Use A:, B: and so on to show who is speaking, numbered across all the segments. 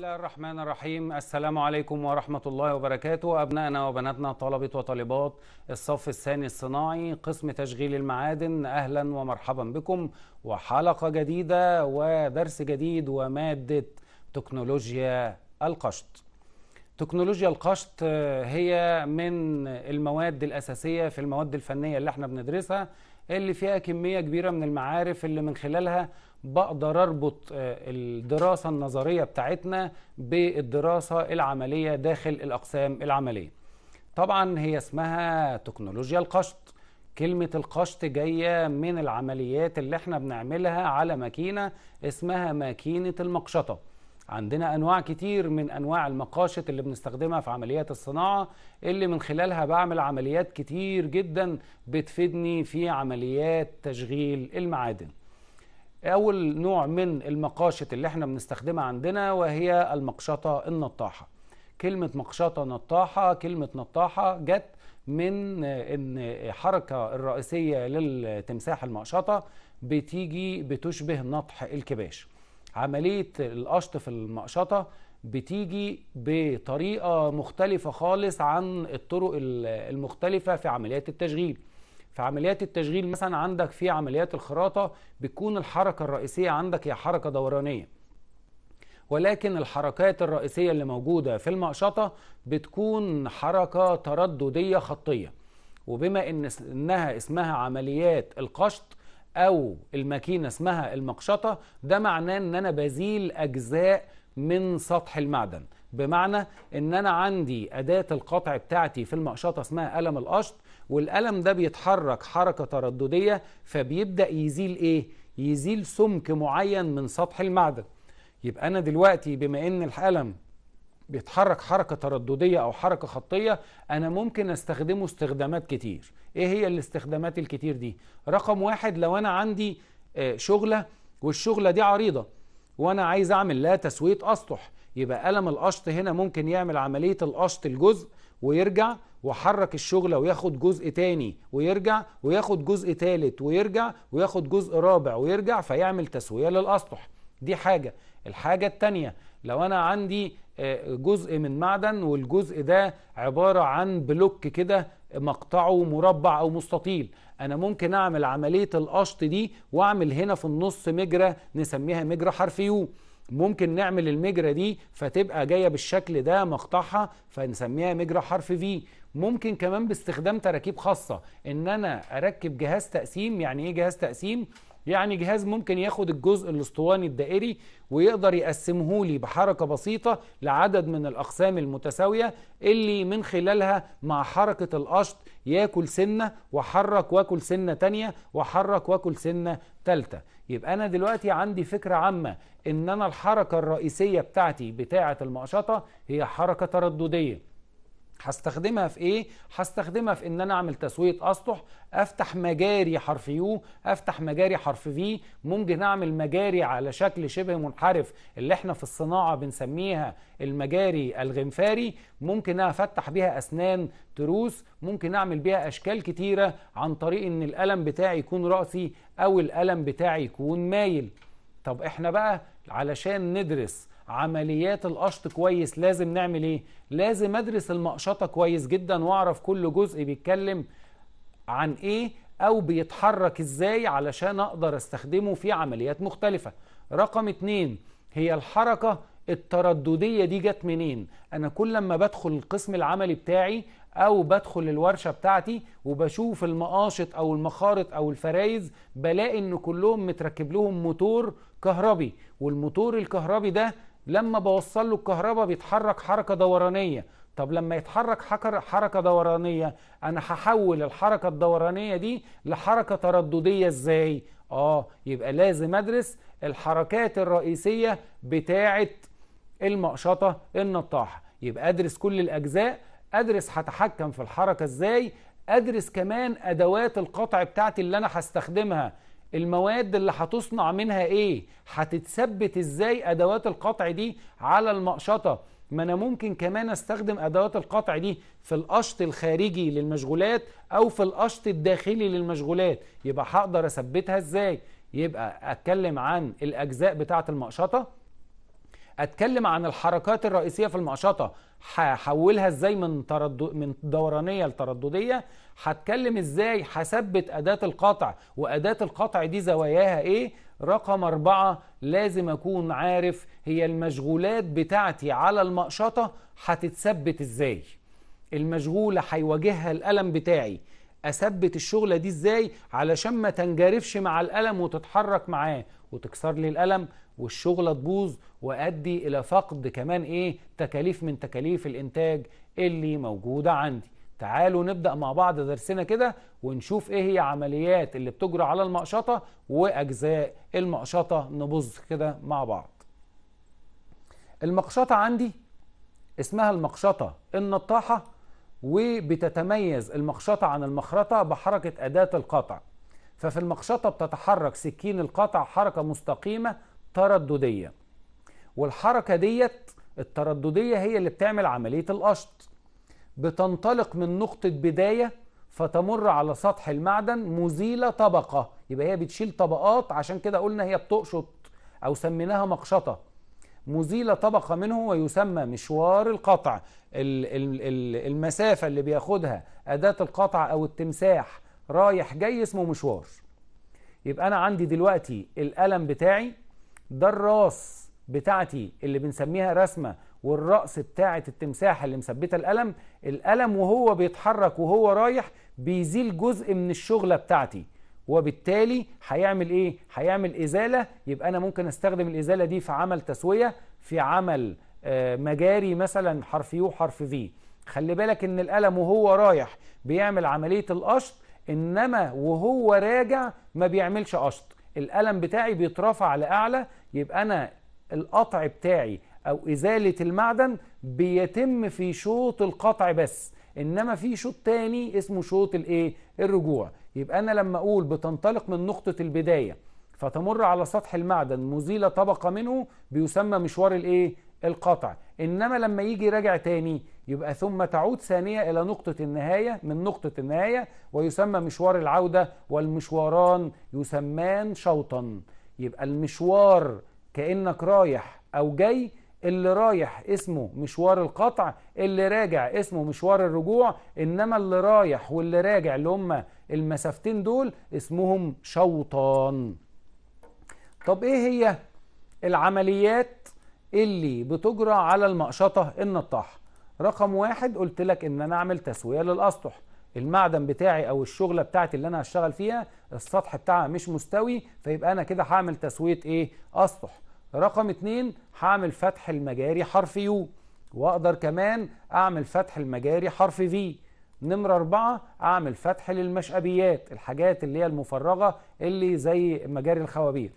A: الله الرحمن الرحيم السلام عليكم ورحمة الله وبركاته أبنائنا وبناتنا طلبة وطالبات الصف الثاني الصناعي قسم تشغيل المعادن أهلا ومرحبا بكم وحلقة جديدة ودرس جديد ومادة تكنولوجيا القشط تكنولوجيا القشط هي من المواد الأساسية في المواد الفنية اللي احنا بندرسها اللي فيها كميه كبيره من المعارف اللي من خلالها بقدر اربط آه، الدراسه النظريه بتاعتنا بالدراسه العمليه داخل الاقسام العمليه. طبعا هي اسمها تكنولوجيا القشط. كلمة القشط جاية من العمليات اللي احنا بنعملها على ماكينة اسمها ماكينة المقشطة عندنا انواع كتير من انواع المقاشط اللي بنستخدمها في عمليات الصناعه اللي من خلالها بعمل عمليات كتير جدا بتفيدني في عمليات تشغيل المعادن اول نوع من المقاشط اللي احنا بنستخدمها عندنا وهي المقشطه النطاحه كلمه مقشطه نطاحه كلمه نطاحه جت من ان الحركه الرئيسيه للتمساح المقشطه بتيجي بتشبه نطح الكباش عمليه القشط في المقشطه بتيجي بطريقه مختلفه خالص عن الطرق المختلفه في عمليات التشغيل في عمليات التشغيل مثلا عندك في عمليات الخراطه بتكون الحركه الرئيسيه عندك هي حركه دورانيه ولكن الحركات الرئيسيه اللي موجوده في المقشطه بتكون حركه تردديه خطيه وبما ان انها اسمها عمليات القشط او الماكينه اسمها المقشطه ده معناه ان انا بزيل اجزاء من سطح المعدن بمعنى ان انا عندي اداه القطع بتاعتي في المقشطه اسمها قلم القشط والقلم ده بيتحرك حركه تردديه فبيبدا يزيل ايه يزيل سمك معين من سطح المعدن يبقى انا دلوقتي بما ان القلم بيتحرك حركة ترددية أو حركة خطية أنا ممكن أستخدمه استخدامات كتير إيه هي الاستخدامات الكتير دي؟ رقم واحد لو أنا عندي آه، شغلة والشغلة دي عريضة وأنا عايز أعمل لا تسوية أسطح يبقى قلم القشط هنا ممكن يعمل عملية القشط الجزء ويرجع وحرك الشغلة وياخد جزء تاني ويرجع وياخد جزء تالت ويرجع وياخد جزء رابع ويرجع فيعمل تسوية للأسطح دي حاجة الحاجة التانية لو أنا عندي آه، جزء من معدن والجزء ده عبارة عن بلوك كده مقطعه مربع أو مستطيل أنا ممكن أعمل عملية القشط دي وأعمل هنا في النص مجرى نسميها مجرى حرف يو ممكن نعمل المجرة دي فتبقى جاية بالشكل ده مقطعها فنسميها مجرى حرف في ممكن كمان باستخدام تراكيب خاصة ان انا اركب جهاز تقسيم يعني ايه جهاز تقسيم يعني جهاز ممكن ياخد الجزء الاسطواني الدائري ويقدر يقسمه لي بحركة بسيطة لعدد من الأقسام المتساوية اللي من خلالها مع حركة القشط ياكل سنة وحرك واكل سنة تانية وحرك واكل سنة تالتة يبقى أنا دلوقتي عندي فكرة عامة إن أنا الحركة الرئيسية بتاعتي بتاعة المقشطة هي حركة ترددية هستخدمها في ايه هستخدمها في ان انا اعمل تسويه اسطح افتح مجاري حرف يو افتح مجاري حرف في ممكن اعمل مجاري على شكل شبه منحرف اللي احنا في الصناعه بنسميها المجاري الغنفاري ممكن افتح بيها اسنان تروس ممكن اعمل بيها اشكال كتيره عن طريق ان القلم بتاعي يكون راسي او القلم بتاعي يكون مايل طب احنا بقى علشان ندرس عمليات القشط كويس لازم نعمل ايه لازم ادرس المقشطه كويس جدا واعرف كل جزء بيتكلم عن ايه او بيتحرك ازاي علشان اقدر استخدمه في عمليات مختلفه رقم اتنين هي الحركه التردديه دي جت منين انا كل لما بدخل القسم العملي بتاعي او بدخل الورشه بتاعتي وبشوف المقاشط او المخارط او الفرايز بلاقي ان كلهم متركب لهم موتور كهربي والموتور الكهربي ده لما بوصل له الكهرباء بيتحرك حركة دورانية طب لما يتحرك حركة دورانية أنا هحول الحركة الدورانية دي لحركة ترددية إزاي؟ آه يبقى لازم أدرس الحركات الرئيسية بتاعة المقشطة النطاحة يبقى أدرس كل الأجزاء أدرس هتحكم في الحركة إزاي أدرس كمان أدوات القطع بتاعتي اللي أنا هستخدمها المواد اللي هتصنع منها ايه هتتثبت ازاي ادوات القطع دي على المقشطه ما انا ممكن كمان استخدم ادوات القطع دي في القشط الخارجي للمشغولات او في القشط الداخلي للمشغولات يبقى هقدر اثبتها ازاي يبقى اتكلم عن الاجزاء بتاعه المقشطه اتكلم عن الحركات الرئيسيه في المقشطه هحولها ازاي من تردد من دورانيه لتردديه هتكلم ازاي هثبت اداه القطع واداه القطع دي زواياها ايه رقم أربعة لازم أكون عارف هي المشغولات بتاعتي على المقشطة هتتثبت إزاي المشغولة هيواجهها الألم بتاعي أثبت الشغلة دي إزاي علشان ما تنجرفش مع الألم وتتحرك معاه وتكسر لي الألم والشغلة تبوظ وأدي إلى فقد كمان إيه تكاليف من تكاليف الإنتاج اللي موجودة عندي تعالوا نبدأ مع بعض درسنا كده ونشوف إيه هي عمليات اللي بتجرى على المقشطة وأجزاء المقشطة نبص كده مع بعض المقشطة عندي اسمها المقشطة النطاحة وبتتميز المقشطة عن المخرطة بحركة أداة القطع ففي المقشطة بتتحرك سكين القطع حركة مستقيمة ترددية والحركة ديت الترددية هي اللي بتعمل عملية القشط بتنطلق من نقطة بداية فتمر على سطح المعدن مزيلة طبقة يبقى هي بتشيل طبقات عشان كده قلنا هي بتقشط أو سميناها مقشطة مزيله طبقة منه ويسمى مشوار القطع المسافة اللي بياخدها أداة القطع أو التمساح رايح جاي اسمه مشوار يبقى أنا عندي دلوقتي القلم بتاعي ده الراس بتاعتي اللي بنسميها رسمة والرأس بتاعة التمساح اللي مثبتة القلم القلم وهو بيتحرك وهو رايح بيزيل جزء من الشغلة بتاعتي وبالتالي هيعمل ايه؟ هيعمل ازالة يبقى انا ممكن استخدم الازالة دي في عمل تسوية في عمل آه، مجاري مثلا حرف يو حرف في خلي بالك ان القلم وهو رايح بيعمل عملية القشط انما وهو راجع ما بيعملش قشط القلم بتاعي بيترفع لاعلى يبقى أنا القطع بتاعي أو إزالة المعدن بيتم في شوط القطع بس إنما في شوط تاني اسمه شوط الإيه؟ الرجوع يبقى أنا لما أقول بتنطلق من نقطة البداية فتمر على سطح المعدن مزيلة طبقة منه بيسمى مشوار الإيه؟ القطع إنما لما يجي راجع تاني يبقى ثم تعود ثانية إلى نقطة النهاية من نقطة النهاية ويسمى مشوار العودة والمشواران يسمان شوطا يبقى المشوار كأنك رايح أو جاي اللي رايح اسمه مشوار القطع اللي راجع اسمه مشوار الرجوع انما اللي رايح واللي راجع اللي هم المسافتين دول اسمهم شوطان طب ايه هي العمليات اللي بتجرى على المقشطه النطاحه رقم واحد قلت لك ان انا اعمل تسويه للاسطح المعدن بتاعي او الشغله بتاعتي اللي انا هشتغل فيها السطح بتاعها مش مستوي فيبقى انا كده هعمل تسويه ايه اسطح رقم اتنين هعمل فتح المجاري حرف يو واقدر كمان اعمل فتح المجاري حرف في نمرة أربعة أعمل فتح للمشأبيات الحاجات اللي هي المفرغة اللي زي مجاري الخوابير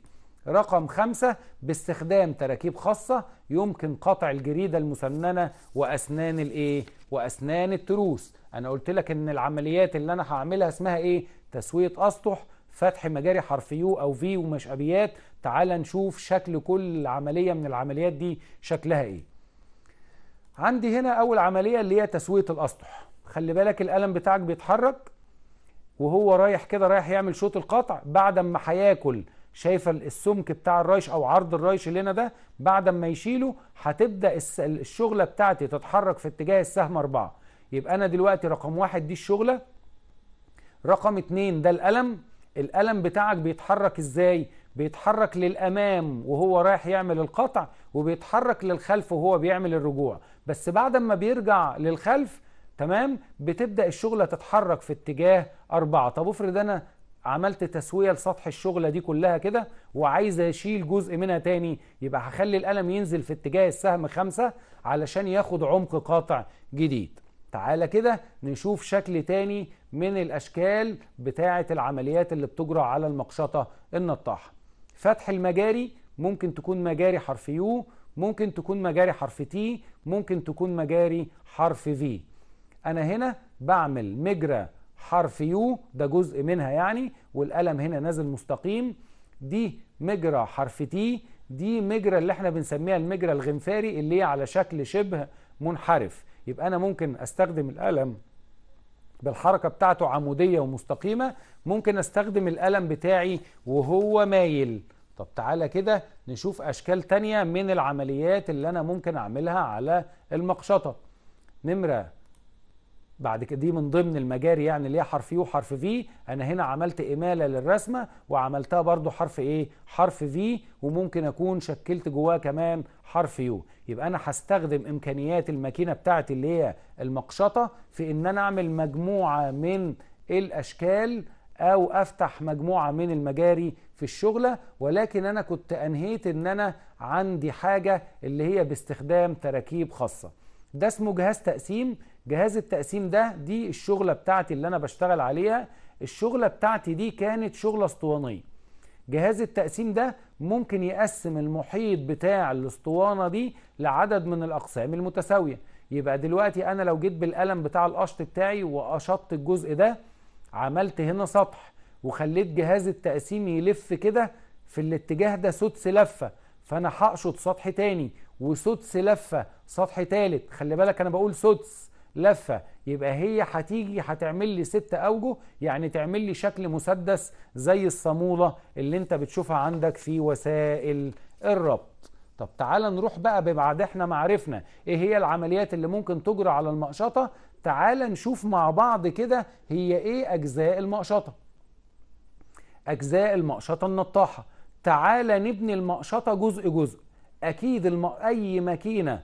A: رقم خمسة باستخدام تراكيب خاصة يمكن قطع الجريدة المسننة وأسنان الإيه؟ وأسنان التروس أنا قلت لك إن العمليات اللي أنا هعملها اسمها إيه؟ تسوية أسطح فتح مجاري حرف يو أو في ومش أبيات تعال نشوف شكل كل عملية من العمليات دي شكلها إيه عندي هنا أول عملية اللي هي تسوية الأسطح خلي بالك القلم بتاعك بيتحرك وهو رايح كده رايح يعمل شوط القطع بعد ما هياكل شايفه السمك بتاع الرايش او عرض الرايش هنا ده بعد ما يشيله هتبدا الشغله بتاعتي تتحرك في اتجاه السهم أربعة يبقى انا دلوقتي رقم واحد دي الشغله رقم اتنين ده القلم القلم بتاعك بيتحرك ازاي بيتحرك للامام وهو رايح يعمل القطع وبيتحرك للخلف وهو بيعمل الرجوع بس بعد ما بيرجع للخلف تمام بتبدا الشغله تتحرك في اتجاه أربعة طب افرض انا عملت تسويه لسطح الشغله دي كلها كده وعايز اشيل جزء منها تاني يبقى هخلي القلم ينزل في اتجاه السهم خمسة علشان ياخد عمق قاطع جديد تعالى كده نشوف شكل تاني من الاشكال بتاعه العمليات اللي بتجرى على المقشطه النطاحه فتح المجاري ممكن تكون مجاري حرف يو ممكن تكون مجاري حرف تي ممكن تكون مجاري حرف في انا هنا بعمل مجرى حرف يو ده جزء منها يعني والقلم هنا نازل مستقيم دي مجرى حرف تي دي مجرى اللي احنا بنسميها المجرى الغنفاري اللي هي على شكل شبه منحرف يبقى انا ممكن استخدم القلم بالحركة بتاعته عمودية ومستقيمة ممكن استخدم القلم بتاعي وهو مايل طب تعالى كده نشوف أشكال تانية من العمليات اللي أنا ممكن أعملها على المقشطة نمرة بعد كده دي من ضمن المجاري يعني اللي هي حرف يو وحرف في انا هنا عملت اماله للرسمه وعملتها برضو حرف ايه حرف في وممكن اكون شكلت جواه كمان حرف يو يبقى انا هستخدم امكانيات الماكينه بتاعتي اللي هي المقشطه في ان انا اعمل مجموعه من الاشكال او افتح مجموعه من المجاري في الشغله ولكن انا كنت انهيت ان انا عندي حاجه اللي هي باستخدام تراكيب خاصه ده اسمه جهاز تقسيم جهاز التقسيم ده دي الشغلة بتاعتي اللي أنا بشتغل عليها الشغلة بتاعتي دي كانت شغلة اسطوانية جهاز التقسيم ده ممكن يقسم المحيط بتاع الاسطوانة دي لعدد من الأقسام المتساوية يبقى دلوقتي أنا لو جيت بالقلم بتاع القشط بتاعي وقشطت الجزء ده عملت هنا سطح وخليت جهاز التقسيم يلف كده في الاتجاه ده سدس لفة فأنا هقشط سطح تاني وسدس لفة سطح ثالث خلي بالك أنا بقول سدس لفة يبقى هي هتيجي هتعمل لي ست أوجه يعني تعمل لي شكل مسدس زي الصامولة اللي أنت بتشوفها عندك في وسائل الربط طب تعال نروح بقى ببعد احنا ما عرفنا ايه هي العمليات اللي ممكن تجرى على المقشطة تعال نشوف مع بعض كده هي ايه اجزاء المقشطة اجزاء المقشطة النطاحة تعال نبني المقشطة جزء جزء اكيد الم... اي ماكينه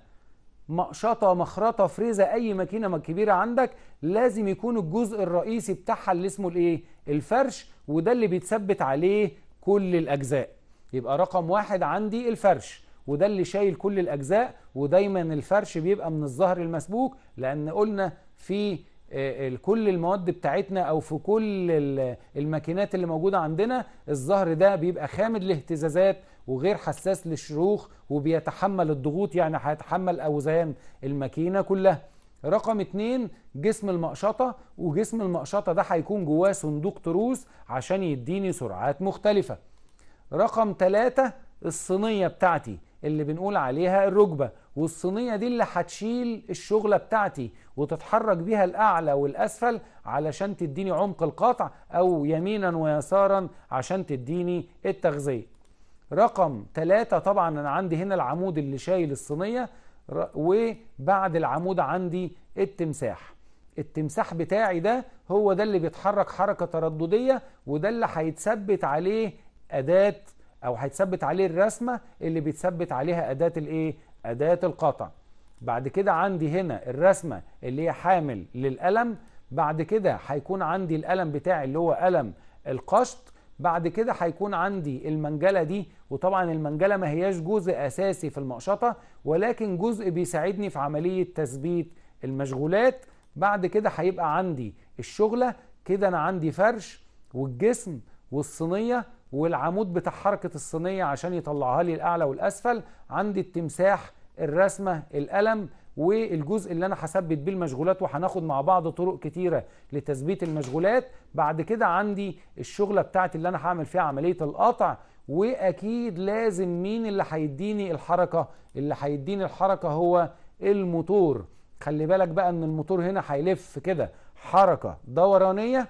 A: مقشطه مخرطه فريزه اي ماكينه كبيره عندك لازم يكون الجزء الرئيسي بتاعها اللي اسمه الايه الفرش وده اللي بيتثبت عليه كل الاجزاء يبقى رقم واحد عندي الفرش وده اللي شايل كل الاجزاء ودايما الفرش بيبقى من الظهر المسبوك لان قلنا في كل المواد بتاعتنا او في كل الماكينات اللي موجوده عندنا الظهر ده بيبقى خامد لاهتزازات وغير حساس للشروخ وبيتحمل الضغوط يعني هيتحمل أوزان الماكينة كلها رقم اتنين جسم المقشطة وجسم المقشطة ده هيكون جواه صندوق تروس عشان يديني سرعات مختلفة رقم تلاتة الصينية بتاعتي اللي بنقول عليها الركبة والصينية دي اللي هتشيل الشغلة بتاعتي وتتحرك بيها الأعلى والأسفل علشان تديني عمق القطع أو يمينا ويسارا عشان تديني التغذية رقم ثلاثة طبعا أنا عندي هنا العمود اللي شايل الصينية وبعد العمود عندي التمساح التمساح بتاعي ده هو ده اللي بيتحرك حركة ترددية وده اللي هيتثبت عليه أداة أو هيتثبت عليه الرسمة اللي بيتثبت عليها أداة الإيه؟ أداة القطع بعد كده عندي هنا الرسمة اللي هي حامل للقلم بعد كده هيكون عندي القلم بتاعي اللي هو قلم القشط بعد كده هيكون عندي المنجلة دي وطبعا المنجلة ما هياش جزء أساسي في المقشطة ولكن جزء بيساعدني في عملية تثبيت المشغولات بعد كده هيبقى عندي الشغلة كده أنا عندي فرش والجسم والصينية والعمود بتاع حركة الصينية عشان يطلعها لي الأعلى والأسفل عندي التمساح الرسمة القلم والجزء اللي انا هثبت بيه المشغولات وهناخد مع بعض طرق كتيره لتثبيت المشغولات بعد كده عندي الشغله بتاعتي اللي انا هعمل فيها عمليه القطع واكيد لازم مين اللي هيديني الحركه اللي هيديني الحركه هو الموتور خلي بالك بقى ان الموتور هنا هيلف كده حركه دورانيه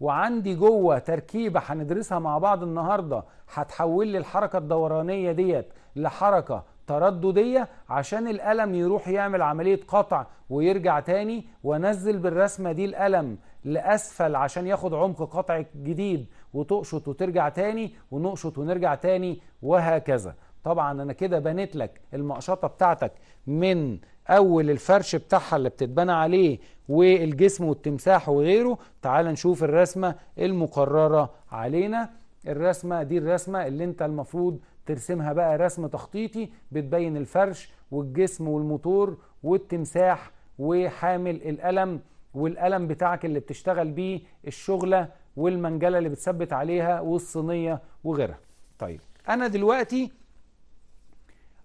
A: وعندي جوه تركيبه هندرسها مع بعض النهارده هتحول لي الحركه الدورانيه ديت لحركه ترددية عشان القلم يروح يعمل عملية قطع ويرجع تاني وانزل بالرسمة دي القلم لأسفل عشان ياخد عمق قطع جديد وتقشط وترجع تاني ونقشط ونرجع تاني وهكذا طبعا انا كده بنيت لك المقشطة بتاعتك من اول الفرش بتاعها اللي بتتبنى عليه والجسم والتمساح وغيره تعال نشوف الرسمة المقررة علينا الرسمة دي الرسمة اللي انت المفروض ترسمها بقى رسم تخطيطي بتبين الفرش والجسم والموتور والتمساح وحامل القلم والقلم بتاعك اللي بتشتغل بيه الشغلة والمنجلة اللي بتثبت عليها والصينية وغيرها طيب أنا دلوقتي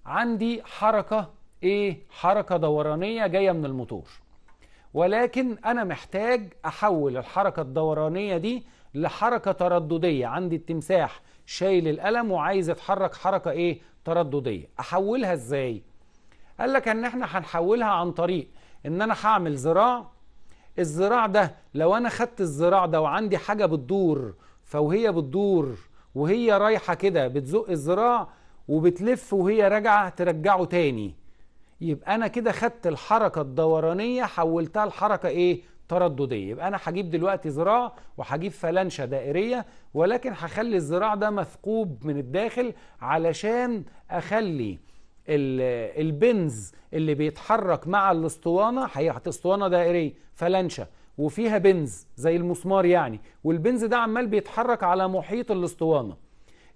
A: عندي حركة إيه؟ حركة دورانية جاية من الموتور ولكن أنا محتاج أحول الحركة الدورانية دي لحركة ترددية عندي التمساح شايل القلم وعايز اتحرك حركه ايه تردديه احولها ازاي قال لك ان احنا هنحولها عن طريق ان انا هعمل زراع الزراع ده لو انا خدت الزراع ده وعندي حاجه بتدور فوهي بتدور وهي رايحه كده بتزق الزراع وبتلف وهي راجعه ترجعه تاني يبقى انا كده خدت الحركه الدورانيه حولتها لحركه ايه تردديه يبقى انا هجيب دلوقتي ذراع وهجيب فلانشه دائريه ولكن هخلي الذراع ده مثقوب من الداخل علشان اخلي البنز اللي بيتحرك مع الاسطوانه هي اسطوانه دائريه فلانشه وفيها بنز زي المسمار يعني والبنز ده عمال بيتحرك على محيط الاسطوانه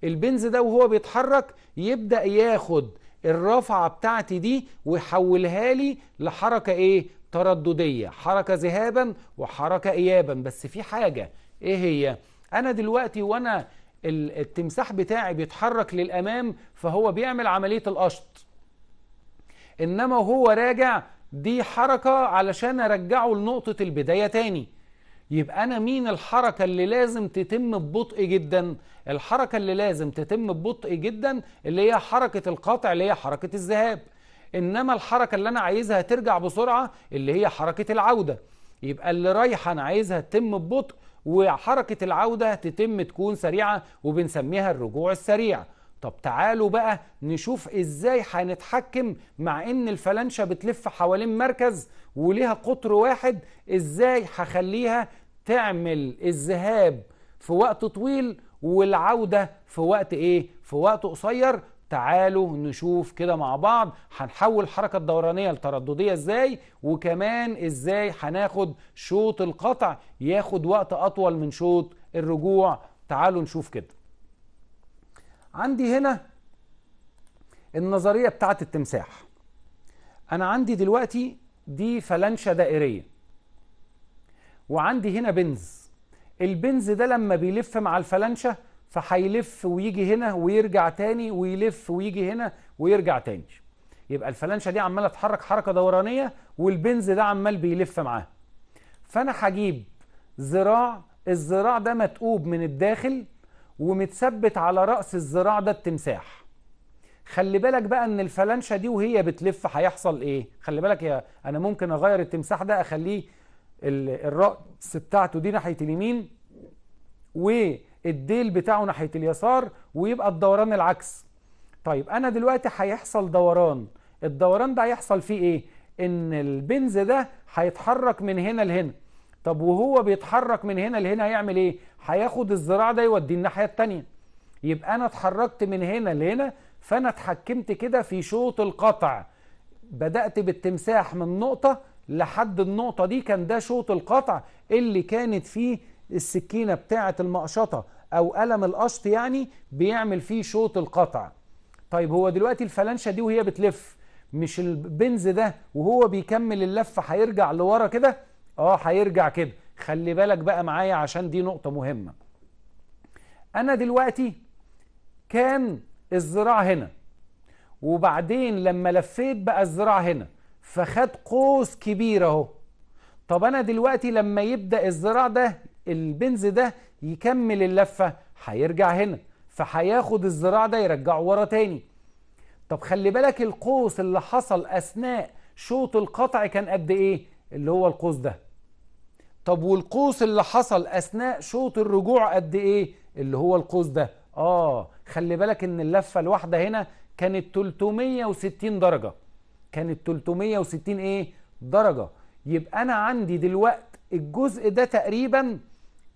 A: البنز ده وهو بيتحرك يبدا ياخد الرافعه بتاعتي دي ويحولها لي لحركه ايه ترددية حركة ذهابا وحركة إيابا بس في حاجة إيه هي؟ أنا دلوقتي وأنا التمساح بتاعي بيتحرك للأمام فهو بيعمل عملية القشط إنما هو راجع دي حركة علشان أرجعه لنقطة البداية تاني يبقى أنا مين الحركة اللي لازم تتم ببطء جدا الحركة اللي لازم تتم ببطء جدا اللي هي حركة القطع اللي هي حركة الذهاب انما الحركه اللي انا عايزها ترجع بسرعه اللي هي حركه العوده يبقى اللي رايحه انا عايزها تتم ببطء وحركه العوده تتم تكون سريعه وبنسميها الرجوع السريع طب تعالوا بقى نشوف ازاي هنتحكم مع ان الفلانشه بتلف حوالين مركز وليها قطر واحد ازاي هخليها تعمل الذهاب في وقت طويل والعوده في وقت ايه في وقت قصير تعالوا نشوف كده مع بعض هنحول الحركة الدورانية لترددية ازاي وكمان ازاي هناخد شوط القطع ياخد وقت اطول من شوط الرجوع تعالوا نشوف كده عندي هنا النظرية بتاعت التمساح انا عندي دلوقتي دي فلانشة دائرية وعندي هنا بنز البنز ده لما بيلف مع الفلانشة فهيلف ويجي هنا ويرجع تاني ويلف ويجي هنا ويرجع تاني يبقى الفلانشه دي عماله تتحرك حركه دورانيه والبنز ده عمال بيلف معاها فانا هجيب ذراع الذراع ده متقوب من الداخل ومتثبت على راس الذراع ده التمساح خلي بالك بقى ان الفلانشه دي وهي بتلف هيحصل ايه خلي بالك يا انا ممكن اغير التمساح ده اخليه الراس بتاعته دي ناحيه اليمين و الديل بتاعه ناحيه اليسار ويبقى الدوران العكس طيب انا دلوقتي هيحصل دوران الدوران ده هيحصل فيه ايه ان البنز ده هيتحرك من هنا لهنا طب وهو بيتحرك من هنا لهنا هيعمل ايه هياخد الذراع ده يوديه الناحيه الثانيه يبقى انا اتحركت من هنا لهنا فانا اتحكمت كده في شوط القطع بدات بالتمساح من نقطه لحد النقطه دي كان ده شوط القطع اللي كانت فيه السكينه بتاعه المقشطه او قلم القشط يعني بيعمل فيه شوط القطع طيب هو دلوقتي الفلانشه دي وهي بتلف مش البنز ده وهو بيكمل اللفه هيرجع لورا كده اه هيرجع كده خلي بالك بقى معايا عشان دي نقطه مهمه انا دلوقتي كان الذراع هنا وبعدين لما لفيت بقى الذراع هنا فخد قوس كبير اهو طب انا دلوقتي لما يبدا الذراع ده البنز ده يكمل اللفة هيرجع هنا فهياخد الذراع ده يرجعه ورا تاني طب خلي بالك القوس اللي حصل أثناء شوط القطع كان قد إيه اللي هو القوس ده طب والقوس اللي حصل أثناء شوط الرجوع قد إيه اللي هو القوس ده آه خلي بالك إن اللفة الواحدة هنا كانت 360 درجة كانت 360 إيه درجة يبقى أنا عندي دلوقت الجزء ده تقريباً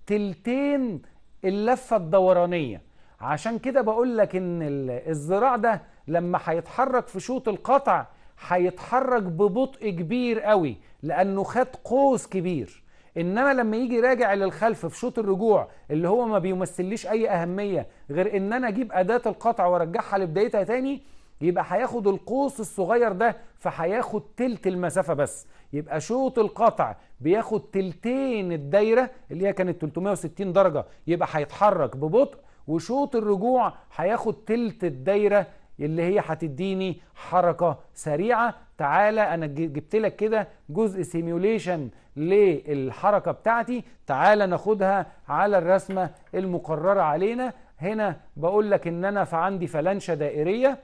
A: تلتين اللفة الدورانية عشان كده بقول لك ان الزراع ده لما هيتحرك في شوط القطع هيتحرك ببطء كبير قوي لانه خد قوس كبير انما لما يجي راجع للخلف في شوط الرجوع اللي هو ما بيمثليش اي اهميه غير ان انا اجيب اداه القطع وارجعها لبدايتها تاني يبقى هياخد القوس الصغير ده فهياخد تلت المسافة بس يبقى شوط القطع بياخد تلتين الدايرة اللي هي كانت 360 درجة يبقى هيتحرك ببطء وشوط الرجوع هياخد تلت الدايرة اللي هي هتديني حركة سريعة تعالى انا جبت لك كده جزء سيميوليشن للحركة بتاعتي تعالى ناخدها على الرسمة المقررة علينا هنا بقول لك ان انا فعندي فلانشة دائرية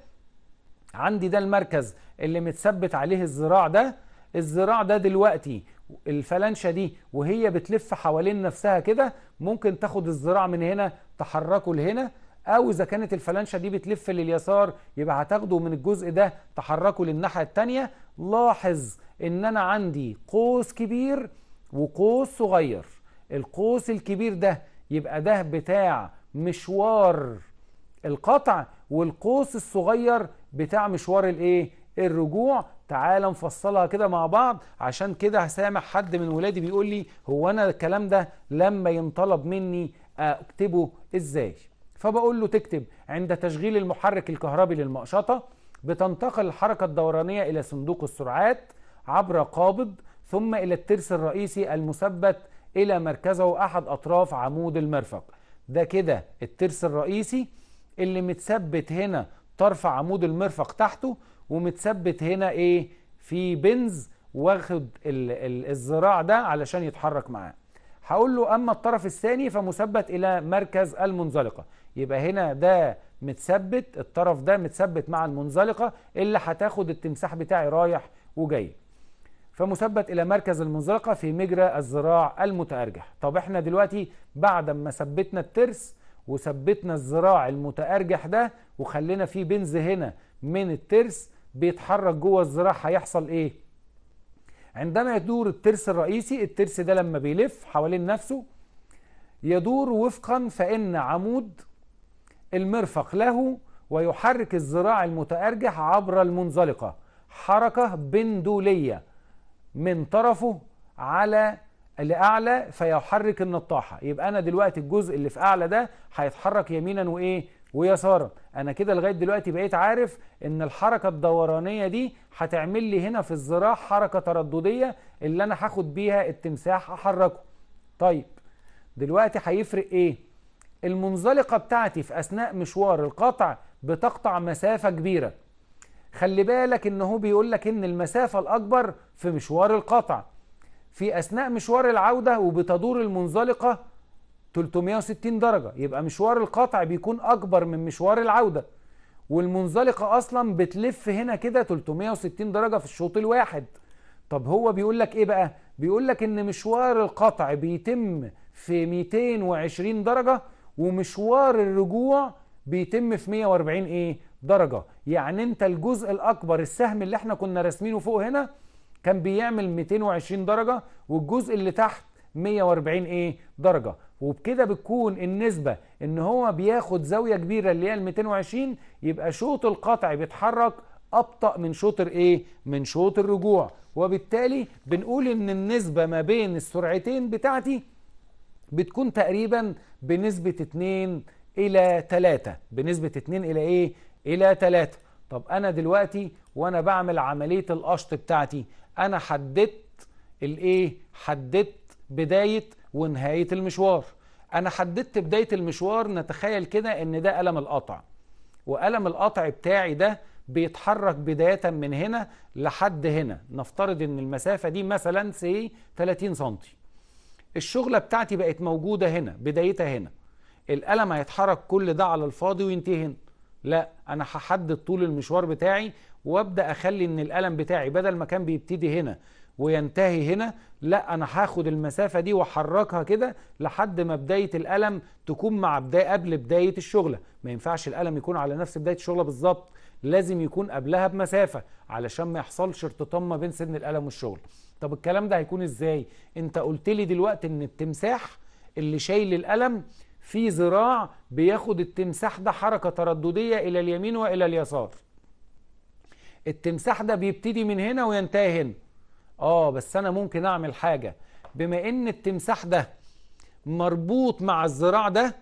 A: عندي ده المركز اللي متثبت عليه الذراع ده الذراع ده دلوقتي الفلانشه دي وهي بتلف حوالين نفسها كده ممكن تاخد الذراع من هنا تحركه لهنا او اذا كانت الفلانشه دي بتلف لليسار يبقى هتاخده من الجزء ده تحركه للناحيه الثانيه لاحظ ان انا عندي قوس كبير وقوس صغير القوس الكبير ده يبقى ده بتاع مشوار القطع والقوس الصغير بتاع مشوار الايه الرجوع تعالى نفصلها كده مع بعض عشان كده هسامح حد من ولادي بيقول لي هو انا الكلام ده لما ينطلب مني اكتبه ازاي فبقول له تكتب عند تشغيل المحرك الكهربي للمقشطة بتنتقل الحركة الدورانية إلى صندوق السرعات عبر قابض ثم إلى الترس الرئيسي المثبت إلى مركزه أحد أطراف عمود المرفق ده كده الترس الرئيسي اللي متثبت هنا ترفع عمود المرفق تحته ومتثبت هنا ايه في بنز واخد الذراع ده علشان يتحرك معاه هقول له اما الطرف الثاني فمثبت الى مركز المنزلقه يبقى هنا ده متثبت الطرف ده متثبت مع المنزلقه اللي هتاخد التمساح بتاعي رايح وجاي فمثبت الى مركز المنزلقه في مجرى الذراع المتارجح طب احنا دلوقتي بعد ما ثبتنا الترس وثبتنا الذراع المتأرجح ده وخلينا فيه بنز هنا من الترس بيتحرك جوه الذراع هيحصل ايه عندما يدور الترس الرئيسي الترس ده لما بيلف حوالين نفسه يدور وفقا فإن عمود المرفق له ويحرك الذراع المتأرجح عبر المنزلقة حركة بندولية من طرفه على لأعلى فيحرك النطاحة يبقى أنا دلوقتي الجزء اللي في أعلى ده هيتحرك يمينا وإيه ويسارا أنا كده لغاية دلوقتي بقيت عارف إن الحركة الدورانية دي هتعمل لي هنا في الذراع حركة ترددية اللي أنا هاخد بيها التمساح أحركه طيب دلوقتي هيفرق إيه المنزلقة بتاعتي في أثناء مشوار القطع بتقطع مسافة كبيرة خلي بالك إن هو بيقول لك إن المسافة الأكبر في مشوار القطع في أثناء مشوار العودة وبتدور المنزلقة 360 درجة يبقى مشوار القطع بيكون أكبر من مشوار العودة والمنزلقة أصلا بتلف هنا كده 360 درجة في الشوط الواحد طب هو بيقول لك إيه بقى؟ بيقول لك إن مشوار القطع بيتم في 220 درجة ومشوار الرجوع بيتم في 140 إيه؟ درجة يعني أنت الجزء الأكبر السهم اللي احنا كنا راسمينه فوق هنا كان بيعمل 220 درجة والجزء اللي تحت 140 ايه درجة وبكده بتكون النسبة ان هو بياخد زاوية كبيرة اللي هي ال 220 يبقى شوط القطع بيتحرك ابطأ من شوط ايه من شوط الرجوع وبالتالي بنقول ان النسبة ما بين السرعتين بتاعتي بتكون تقريبا بنسبة 2 الى 3 بنسبة 2 الى ايه الى 3 طب انا دلوقتي وانا بعمل عملية القشط بتاعتي انا حددت الايه حددت بدايه ونهايه المشوار انا حددت بدايه المشوار نتخيل كده ان ده قلم القطع وقلم القطع بتاعي ده بيتحرك بدايه من هنا لحد هنا نفترض ان المسافه دي مثلا سي 30 سم الشغله بتاعتي بقت موجوده هنا بدايتها هنا القلم هيتحرك كل ده على الفاضي وينتهي لا انا هحدد طول المشوار بتاعي وابدا اخلي ان القلم بتاعي بدل ما كان بيبتدي هنا وينتهي هنا لا انا هاخد المسافه دي واحركها كده لحد ما بدايه القلم تكون مع بدايه قبل بدايه الشغله ما ينفعش القلم يكون على نفس بدايه الشغله بالظبط لازم يكون قبلها بمسافه علشان ما يحصلش ارتطام ما بين سن القلم والشغل طب الكلام ده هيكون ازاي انت قلت لي دلوقتي ان التمساح اللي شايل القلم في ذراع بياخد التمساح ده حركه تردديه الى اليمين والى اليسار التمساح ده بيبتدي من هنا وينتهي هنا اه بس انا ممكن اعمل حاجه بما ان التمساح ده مربوط مع الذراع ده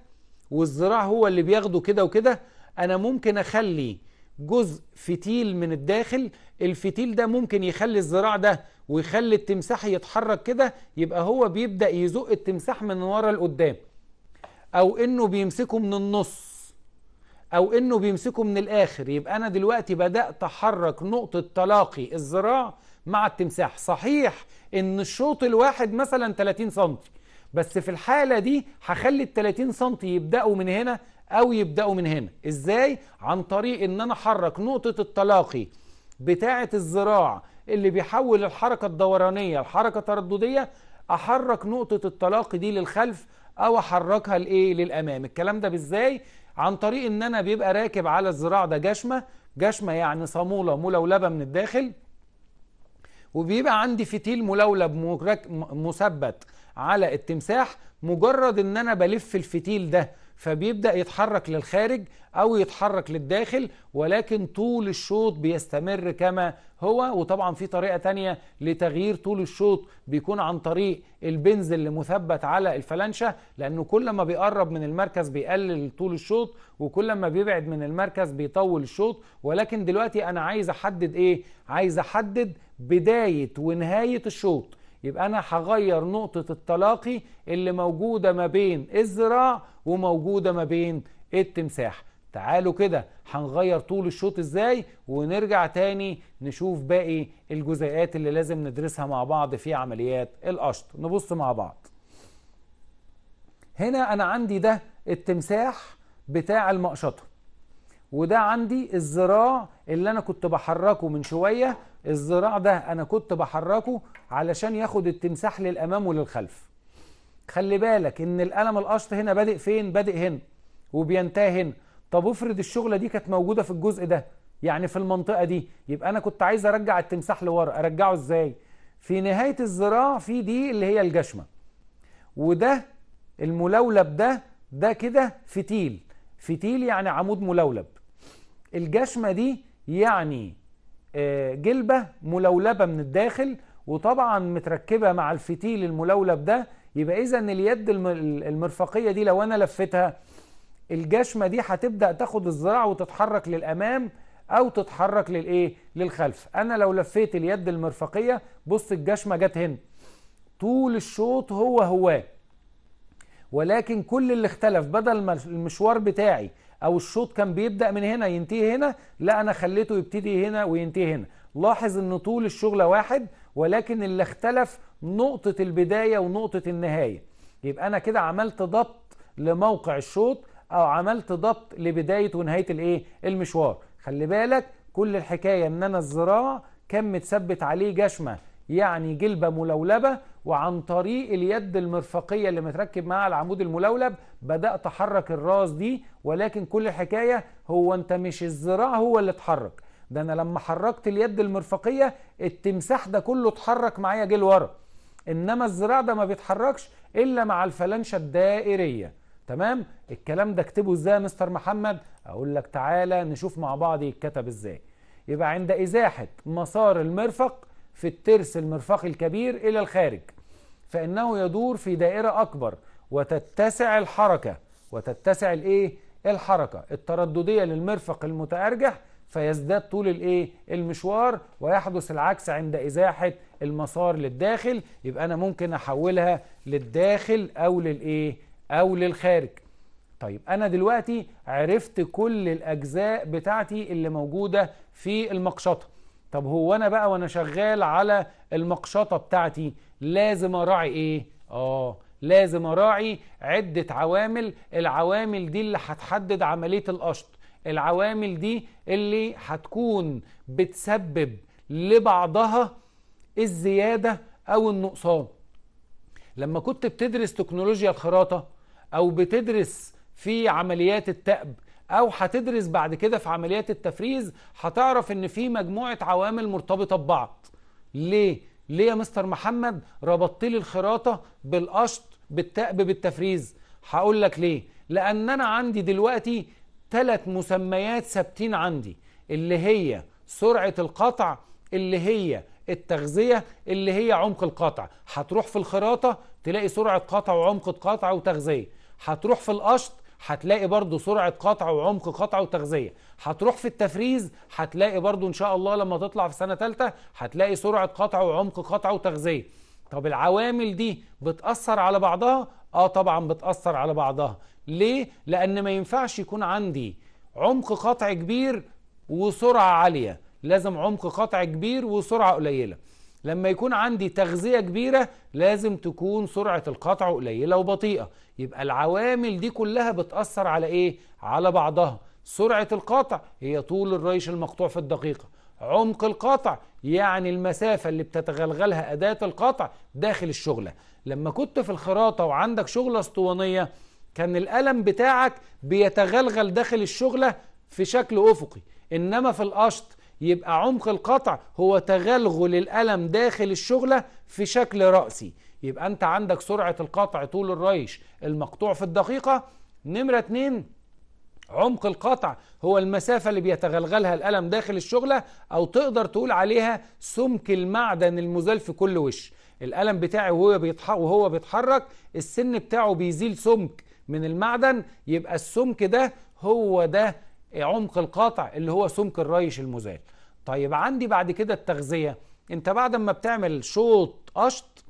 A: والذراع هو اللي بياخده كده وكده انا ممكن اخلي جزء فتيل من الداخل الفتيل ده ممكن يخلي الذراع ده ويخلي التمساح يتحرك كده يبقى هو بيبدا يزق التمساح من ورا لقدام او انه بيمسكه من النص او انه بيمسكه من الاخر يبقى انا دلوقتي بدات احرك نقطه تلاقي الذراع مع التمساح صحيح ان الشوط الواحد مثلا 30 سم بس في الحاله دي هخلي ال 30 سم يبداوا من هنا او يبداوا من هنا ازاي عن طريق ان انا احرك نقطه التلاقي بتاعه الذراع اللي بيحول الحركه الدورانيه لحركه تردديه احرك نقطه التلاقي دي للخلف او احركها لايه للامام الكلام ده بازاي عن طريق ان انا بيبقى راكب على الذراع ده جشمه جشمه يعني صاموله ملولبه من الداخل وبيبقى عندي فتيل ملولب مثبت على التمساح مجرد ان انا بلف الفتيل ده فبيبدأ يتحرك للخارج أو يتحرك للداخل ولكن طول الشوط بيستمر كما هو وطبعا في طريقة تانية لتغيير طول الشوط بيكون عن طريق البنز اللي مثبت على الفلانشة لأنه كل ما بيقرب من المركز بيقلل طول الشوط وكل ما بيبعد من المركز بيطول الشوط ولكن دلوقتي أنا عايز أحدد إيه؟ عايز أحدد بداية ونهاية الشوط يبقى أنا هغير نقطة التلاقي اللي موجودة ما بين الذراع وموجودة ما بين التمساح تعالوا كده هنغير طول الشوط ازاي ونرجع تاني نشوف باقي الجزيئات اللي لازم ندرسها مع بعض في عمليات القشط نبص مع بعض هنا انا عندي ده التمساح بتاع المقشطه وده عندي الذراع اللي انا كنت بحركه من شويه الذراع ده انا كنت بحركه علشان ياخد التمساح للامام وللخلف خلي بالك ان القلم القشط هنا بادئ فين بادئ هنا وبينتهي هنا طب افرض الشغله دي كانت موجوده في الجزء ده يعني في المنطقه دي يبقى انا كنت عايز ارجع التمساح لورا ارجعه ازاي في نهايه الذراع في دي اللي هي الجشمه وده الملولب ده ده كده فتيل فتيل يعني عمود ملولب الجشمه دي يعني آه، جلبة ملولبة من الداخل وطبعا متركبة مع الفتيل الملولب ده يبقى إذا اليد المرفقية دي لو أنا لفتها الجشمة دي هتبدأ تاخد الذراع وتتحرك للأمام أو تتحرك للإيه؟ للخلف أنا لو لفيت اليد المرفقية بص الجشمة جت هنا طول الشوط هو هواه ولكن كل اللي اختلف بدل ما المشوار بتاعي او الشوط كان بيبدا من هنا ينتهي هنا لا انا خليته يبتدي هنا وينتهي هنا لاحظ ان طول الشغله واحد ولكن اللي اختلف نقطه البدايه ونقطه النهايه يبقى انا كده عملت ضبط لموقع الشوط او عملت ضبط لبدايه ونهايه الايه المشوار خلي بالك كل الحكايه ان انا الزراعه كان متثبت عليه جشمه يعني جلبة ملولبة وعن طريق اليد المرفقية اللي متركب معاها العمود الملولب بدأت أحرك الراس دي ولكن كل الحكاية هو أنت مش الذراع هو اللي اتحرك ده أنا لما حركت اليد المرفقية التمساح ده كله اتحرك معايا جه لورا إنما الذراع ده ما بيتحركش إلا مع الفلانشة الدائرية تمام الكلام ده اكتبه ازاي يا مستر محمد اقول لك تعالى نشوف مع بعض يتكتب ازاي يبقى عند ازاحه مسار المرفق في الترس المرفقي الكبير إلى الخارج فإنه يدور في دائرة أكبر وتتسع الحركة وتتسع الإيه؟ الحركة الترددية للمرفق المتأرجح فيزداد طول الايه المشوار ويحدث العكس عند ازاحه المسار للداخل يبقى انا ممكن احولها للداخل او للايه او للخارج طيب انا دلوقتي عرفت كل الاجزاء بتاعتي اللي موجوده في المقشطه طب هو انا بقى وانا شغال على المقشطه بتاعتي لازم اراعي ايه اه لازم اراعي عده عوامل العوامل دي اللي هتحدد عمليه القشط العوامل دي اللي هتكون بتسبب لبعضها الزياده او النقصان لما كنت بتدرس تكنولوجيا الخراطه او بتدرس في عمليات التأب او هتدرس بعد كده في عمليات التفريز هتعرف ان في مجموعه عوامل مرتبطه ببعض ليه ليه يا مستر محمد ربطت لي الخراطه بالقشط بالتأب بالتفريز هقول لك ليه لان انا عندي دلوقتي ثلاث مسميات ثابتين عندي اللي هي سرعه القطع اللي هي التغذيه اللي هي عمق القطع هتروح في الخراطه تلاقي سرعه قطع وعمق قطع وتغذيه هتروح في القشط هتلاقي برضو سرعة قطع وعمق قطع وتغذية هتروح في التفريز هتلاقي برضو إن شاء الله لما تطلع في سنة ثالثة هتلاقي سرعة قطع وعمق قطع وتغذية طب العوامل دي بتأثر على بعضها؟ آه طبعا بتأثر على بعضها ليه؟ لأن ما ينفعش يكون عندي عمق قطع كبير وسرعة عالية لازم عمق قطع كبير وسرعة قليلة لما يكون عندي تغذية كبيرة لازم تكون سرعة القطع قليلة وبطيئة يبقى العوامل دي كلها بتأثر على ايه؟ على بعضها سرعة القطع هي طول الريش المقطوع في الدقيقة عمق القطع يعني المسافة اللي بتتغلغلها أداة القطع داخل الشغلة لما كنت في الخراطة وعندك شغلة اسطوانية كان القلم بتاعك بيتغلغل داخل الشغلة في شكل أفقي إنما في القشط يبقى عمق القطع هو تغلغل الألم داخل الشغلة في شكل رأسي يبقى أنت عندك سرعة القطع طول الريش المقطوع في الدقيقة نمرة اتنين عمق القطع هو المسافة اللي بيتغلغلها الألم داخل الشغلة أو تقدر تقول عليها سمك المعدن المزال في كل وش الألم بتاعي وهو, بيتح... وهو بيتحرك السن بتاعه بيزيل سمك من المعدن يبقى السمك ده هو ده عمق القاطع اللي هو سمك الريش المزال طيب عندي بعد كده التغذية انت بعد ما بتعمل شوط قشط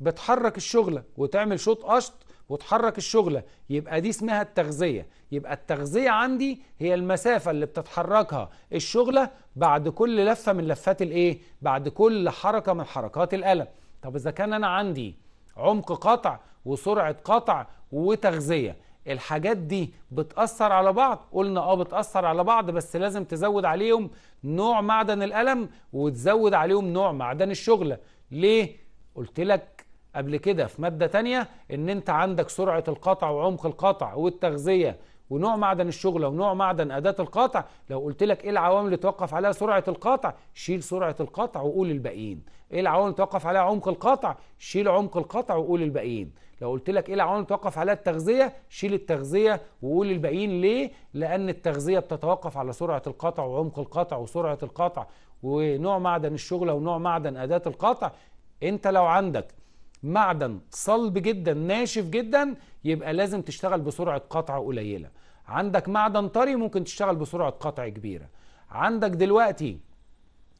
A: بتحرك الشغلة وتعمل شوط قشط وتحرك الشغلة يبقى دي اسمها التغذية يبقى التغذية عندي هي المسافة اللي بتتحركها الشغلة بعد كل لفة من لفات الايه بعد كل حركة من حركات القلم طب اذا كان انا عندي عمق قطع وسرعة قطع وتغذية الحاجات دي بتأثر على بعض قلنا اه بتأثر على بعض بس لازم تزود عليهم نوع معدن الألم وتزود عليهم نوع معدن الشغلة ليه؟ قلت لك قبل كده في مادة تانية ان انت عندك سرعة القطع وعمق القطع والتغذية ونوع معدن الشغلة ونوع معدن أداة القطع لو قلت لك إيه العوامل اللي توقف عليها سرعة القطع شيل سرعة القطع وقول الباقيين إيه العوامل اللي توقف عليها عمق القطع شيل عمق القطع وقول الباقيين لو قلت لك إيه العوامل اللي توقف عليها التغذية شيل التغذية وقول الباقيين ليه لأن التغذية بتتوقف على سرعة القطع وعمق القطع وسرعة القطع ونوع معدن الشغلة ونوع معدن أداة القطع أنت لو عندك معدن صلب جدا ناشف جدا يبقى لازم تشتغل بسرعه قطع قليله عندك معدن طري ممكن تشتغل بسرعه قطع كبيره عندك دلوقتي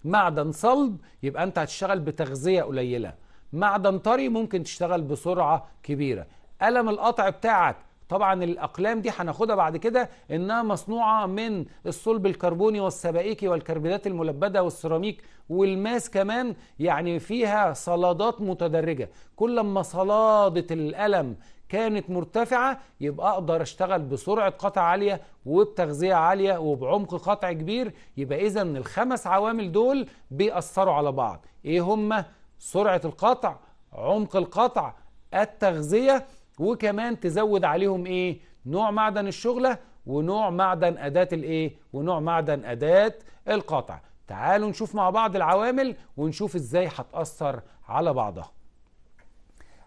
A: معدن صلب يبقى انت هتشتغل بتغذيه قليله معدن طري ممكن تشتغل بسرعه كبيره قلم القطع بتاعك طبعا الاقلام دي هناخدها بعد كده انها مصنوعه من الصلب الكربوني والسبائكي والكربيدات الملبده والسيراميك والماس كمان يعني فيها صلادات متدرجه كل ما صلاده القلم كانت مرتفعة يبقى أقدر أشتغل بسرعة قطع عالية وبتغذية عالية وبعمق قطع كبير يبقى إذا الخمس عوامل دول بيأثروا على بعض إيه هما سرعة القطع عمق القطع التغذية وكمان تزود عليهم إيه نوع معدن الشغلة ونوع معدن أداة الإيه ونوع معدن أداة القطع تعالوا نشوف مع بعض العوامل ونشوف إزاي هتأثر على بعضها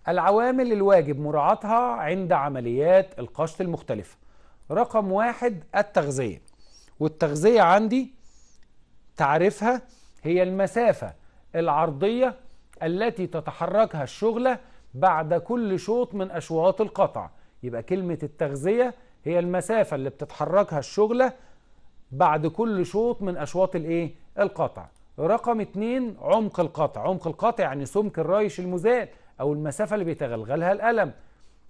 A: العوامل الواجب مراعاتها عند عمليات القشط المختلفة رقم واحد التغذية والتغذية عندي تعريفها هي المسافة العرضية التي تتحركها الشغلة بعد كل شوط من أشواط القطع يبقى كلمة التغذية هي المسافة اللي بتتحركها الشغلة بعد كل شوط من أشواط الإيه؟ القطع رقم اتنين عمق القطع عمق القطع يعني سمك الرايش المزال أو المسافة اللي بيتغلغلها القلم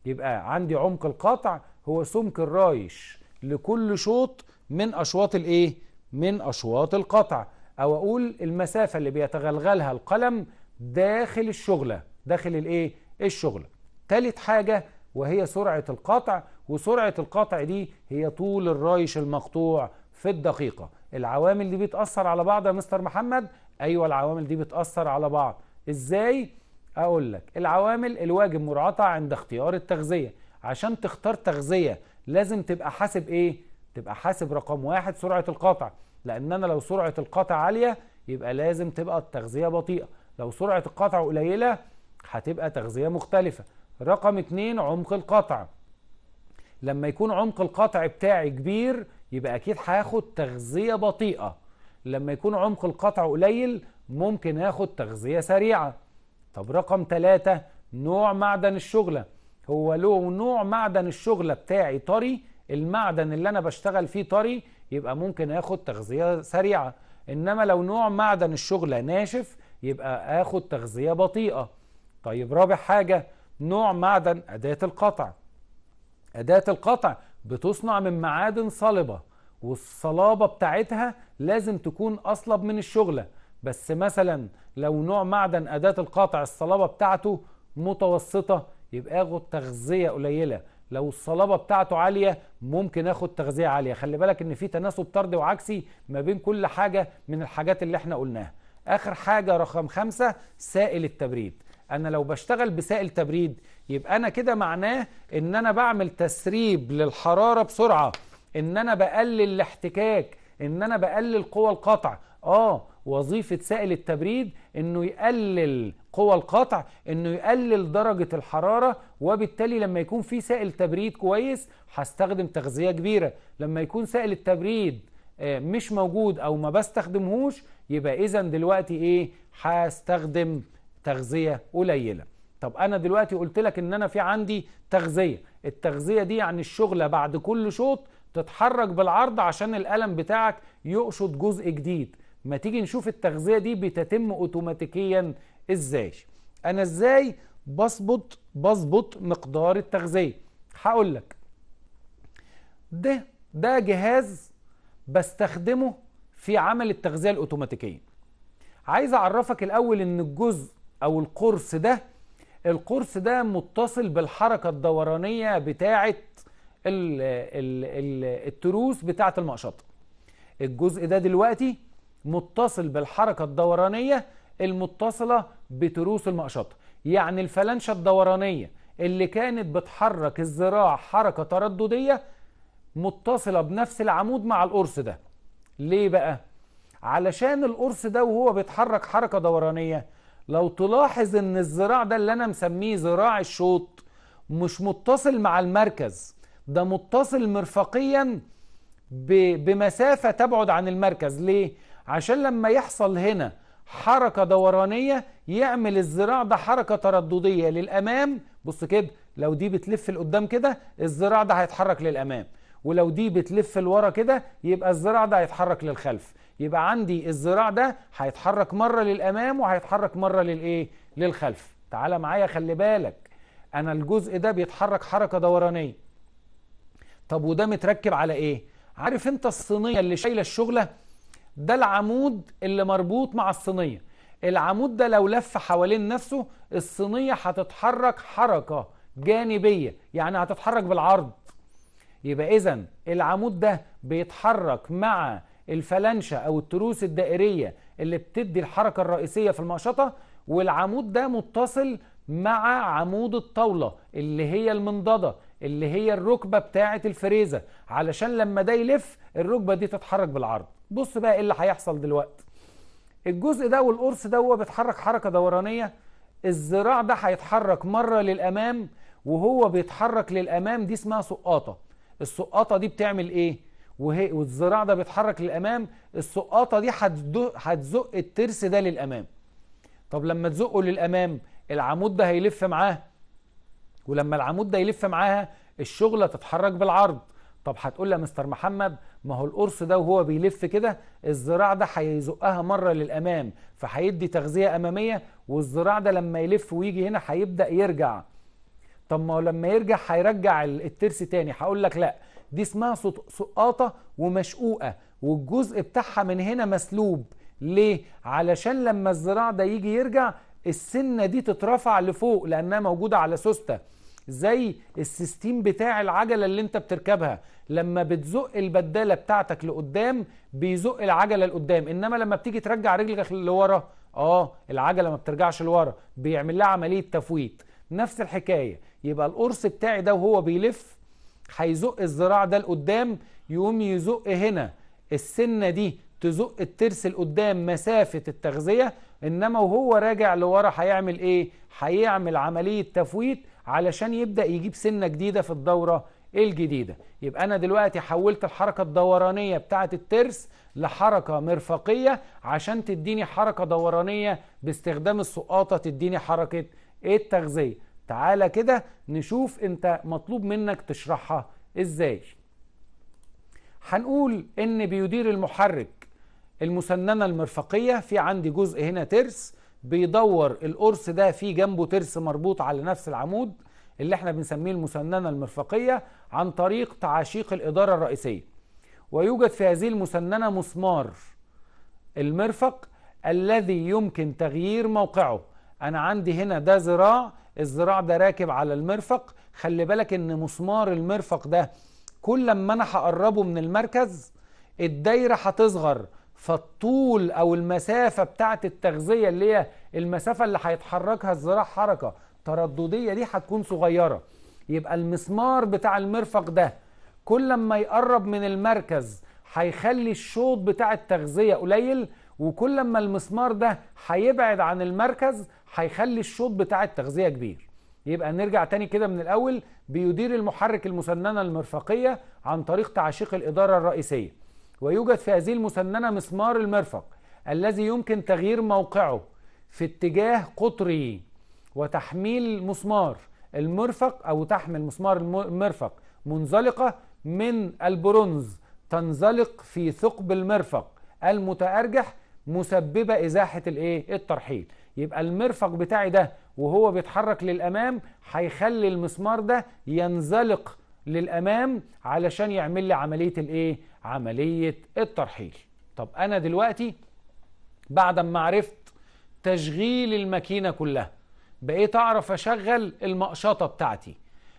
A: يبقى عندي عمق القطع هو سمك الرايش لكل شوط من أشواط الإيه؟ من أشواط القطع أو أقول المسافة اللي بيتغلغلها القلم داخل الشغلة داخل الإيه؟ الشغلة تالت حاجة وهي سرعة القطع وسرعة القطع دي هي طول الرايش المقطوع في الدقيقة العوامل دي بتأثر على بعض يا مستر محمد أيوة العوامل دي بتأثر على بعض إزاي؟ اقول لك العوامل الواجب مراعاتها عند اختيار التغذيه عشان تختار تغذيه لازم تبقى حاسب ايه تبقى حاسب رقم واحد سرعه القطع لان انا لو سرعه القطع عاليه يبقى لازم تبقى التغذيه بطيئه لو سرعه القطع قليله هتبقى تغذيه مختلفه رقم اتنين عمق القطع لما يكون عمق القطع بتاعي كبير يبقى اكيد هاخد تغذيه بطيئه لما يكون عمق القطع قليل ممكن اخد تغذيه سريعه طب رقم ثلاثة نوع معدن الشغلة هو لو نوع معدن الشغلة بتاعي طري المعدن اللي انا بشتغل فيه طري يبقى ممكن اخد تغذية سريعة انما لو نوع معدن الشغلة ناشف يبقى اخد تغذية بطيئة طيب رابع حاجة نوع معدن اداة القطع اداة القطع بتصنع من معادن صلبة والصلابة بتاعتها لازم تكون اصلب من الشغلة بس مثلا لو نوع معدن أداة القاطع الصلابة بتاعته متوسطة يبقى اخد تغذية قليلة لو الصلابة بتاعته عالية ممكن اخد تغذية عالية خلي بالك ان في تناسب طردي وعكسي ما بين كل حاجة من الحاجات اللي احنا قلناها اخر حاجة رقم خمسة سائل التبريد انا لو بشتغل بسائل تبريد يبقى انا كده معناه ان انا بعمل تسريب للحرارة بسرعة ان انا بقلل الاحتكاك ان انا بقلل قوى القطع اه وظيفة سائل التبريد انه يقلل قوى القطع انه يقلل درجة الحرارة وبالتالي لما يكون في سائل تبريد كويس هستخدم تغذية كبيرة لما يكون سائل التبريد آه، مش موجود او ما بستخدمهوش يبقى اذا دلوقتي ايه هستخدم تغذية قليلة طب انا دلوقتي قلت لك ان انا في عندي تغذية التغذية دي يعني الشغلة بعد كل شوط تتحرك بالعرض عشان القلم بتاعك يقشط جزء جديد ما تيجي نشوف التغذية دي بتتم اوتوماتيكيا ازاي انا ازاي بظبط بظبط مقدار التغذية هقول لك ده ده جهاز بستخدمه في عمل التغذية الاوتوماتيكية عايز اعرفك الاول ان الجزء او القرص ده القرص ده متصل بالحركة الدورانية بتاعة التروس بتاعة المقشطة الجزء ده دلوقتي متصل بالحركة الدورانية المتصلة بتروس المقشطة يعني الفلانشة الدورانية اللي كانت بتحرك الذراع حركة ترددية متصلة بنفس العمود مع القرص ده ليه بقى؟ علشان القرص ده وهو بيتحرك حركة دورانية لو تلاحظ ان الذراع ده اللي انا مسميه ذراع الشوط مش متصل مع المركز ده متصل مرفقيا بمسافة تبعد عن المركز ليه؟ عشان لما يحصل هنا حركة دورانية يعمل الذراع ده حركة ترددية للأمام بص كده لو دي بتلف لقدام كده الذراع ده هيتحرك للأمام ولو دي بتلف لورا كده يبقى الذراع ده هيتحرك للخلف يبقى عندي الذراع ده هيتحرك مرة للأمام وهيتحرك مرة للإيه؟ للخلف تعالى معايا خلي بالك أنا الجزء ده بيتحرك حركة دورانية طب وده متركب على إيه؟ عارف أنت الصينية اللي شايلة الشغلة؟ ده العمود اللي مربوط مع الصينية العمود ده لو لف حوالين نفسه الصينية هتتحرك حركة جانبية يعني هتتحرك بالعرض يبقى إذا العمود ده بيتحرك مع الفلانشة أو التروس الدائرية اللي بتدي الحركة الرئيسية في المقشطة والعمود ده متصل مع عمود الطاولة اللي هي المنضدة اللي هي الركبة بتاعة الفريزة علشان لما ده يلف الركبة دي تتحرك بالعرض بص بقى ايه اللي هيحصل دلوقتي الجزء ده والقرص ده هو بيتحرك حركة دورانية الذراع ده هيتحرك مرة للأمام وهو بيتحرك للأمام دي اسمها سقاطة السقاطة دي بتعمل ايه وهي والذراع ده بيتحرك للأمام السقاطة دي هتزق الترس ده للأمام طب لما تزقه للأمام العمود ده هيلف معاه ولما العمود ده يلف معاها الشغله تتحرك بالعرض طب هتقول لي يا مستر محمد ما هو القرص ده وهو بيلف كده الذراع ده هيزقها مره للامام فهيدي تغذيه اماميه والذراع ده لما يلف ويجي هنا هيبدا يرجع طب ما هو لما يرجع هيرجع الترس تاني هقول لك لا دي اسمها سقاطه ومشقوقه والجزء بتاعها من هنا مسلوب ليه علشان لما الذراع ده يجي يرجع السنه دي تترفع لفوق لانها موجوده على سوسته زي السيستيم بتاع العجله اللي انت بتركبها لما بتزق البداله بتاعتك لقدام بيزق العجله لقدام انما لما بتيجي ترجع رجلك لورا اه العجله ما بترجعش لورا بيعمل لها عمليه تفويت نفس الحكايه يبقى القرص بتاعي ده وهو بيلف هيزق الذراع ده لقدام يقوم يزق هنا السنه دي تزق الترس لقدام مسافه التغذيه انما وهو راجع لورا هيعمل ايه هيعمل عمليه تفويت علشان يبدأ يجيب سنة جديدة في الدورة الجديدة يبقى أنا دلوقتي حولت الحركة الدورانية بتاعة الترس لحركة مرفقية عشان تديني حركة دورانية باستخدام السقاطة تديني حركة التغذية تعالى كده نشوف انت مطلوب منك تشرحها ازاي هنقول ان بيدير المحرك المسننة المرفقية في عندي جزء هنا ترس بيدور القرص ده في جنبه ترس مربوط على نفس العمود اللي احنا بنسميه المسننة المرفقية عن طريق تعاشيق الإدارة الرئيسية ويوجد في هذه المسننة مسمار المرفق الذي يمكن تغيير موقعه أنا عندي هنا ده ذراع الذراع ده راكب على المرفق خلي بالك ان مسمار المرفق ده كل ما انا هقربه من المركز الدايره هتصغر فالطول او المسافه بتاعه التغذيه اللي هي المسافه اللي هيتحركها الذراع حركه تردديه دي هتكون صغيره يبقى المسمار بتاع المرفق ده كل ما يقرب من المركز هيخلي الشوط بتاع التغذيه قليل وكل ما المسمار ده هيبعد عن المركز هيخلي الشوط بتاع التغذيه كبير يبقى نرجع تاني كده من الاول بيدير المحرك المسننه المرفقيه عن طريق تعشيق الاداره الرئيسيه ويوجد في هذه المسننة مسمار المرفق الذي يمكن تغيير موقعه في اتجاه قطري وتحميل مسمار المرفق أو تحمل مسمار المرفق منزلقة من البرونز تنزلق في ثقب المرفق المتأرجح مسببة إزاحة الايه الترحيل يبقى المرفق بتاعي ده وهو بيتحرك للأمام هيخلي المسمار ده ينزلق للأمام علشان يعمل لي عملية الايه عملية الترحيل طب أنا دلوقتي بعد ما عرفت تشغيل الماكينة كلها بقيت أعرف أشغل المقشطة بتاعتي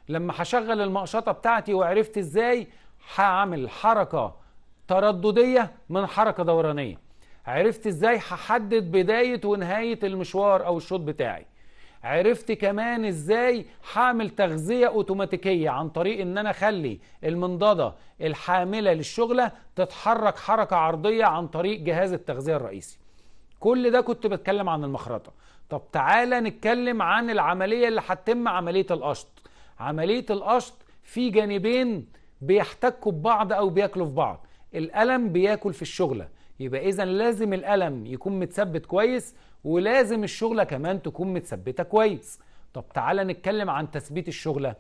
A: لما هشغل المقشطة بتاعتي وعرفت إزاي هعمل حركة ترددية من حركة دورانية عرفت إزاي هحدد بداية ونهاية المشوار أو الشوط بتاعي عرفت كمان ازاي حامل تغذية اوتوماتيكية عن طريق ان انا اخلي المنضدة الحاملة للشغلة تتحرك حركة عرضية عن طريق جهاز التغذية الرئيسي كل ده كنت بتكلم عن المخرطة طب تعالى نتكلم عن العملية اللي هتتم عملية القشط عملية القشط في جانبين بيحتكوا ببعض او بياكلوا في بعض الألم بياكل في الشغلة يبقى إذا لازم الألم يكون متثبت كويس ولازم الشغله كمان تكون متثبته كويس طب تعالى نتكلم عن تثبيت الشغله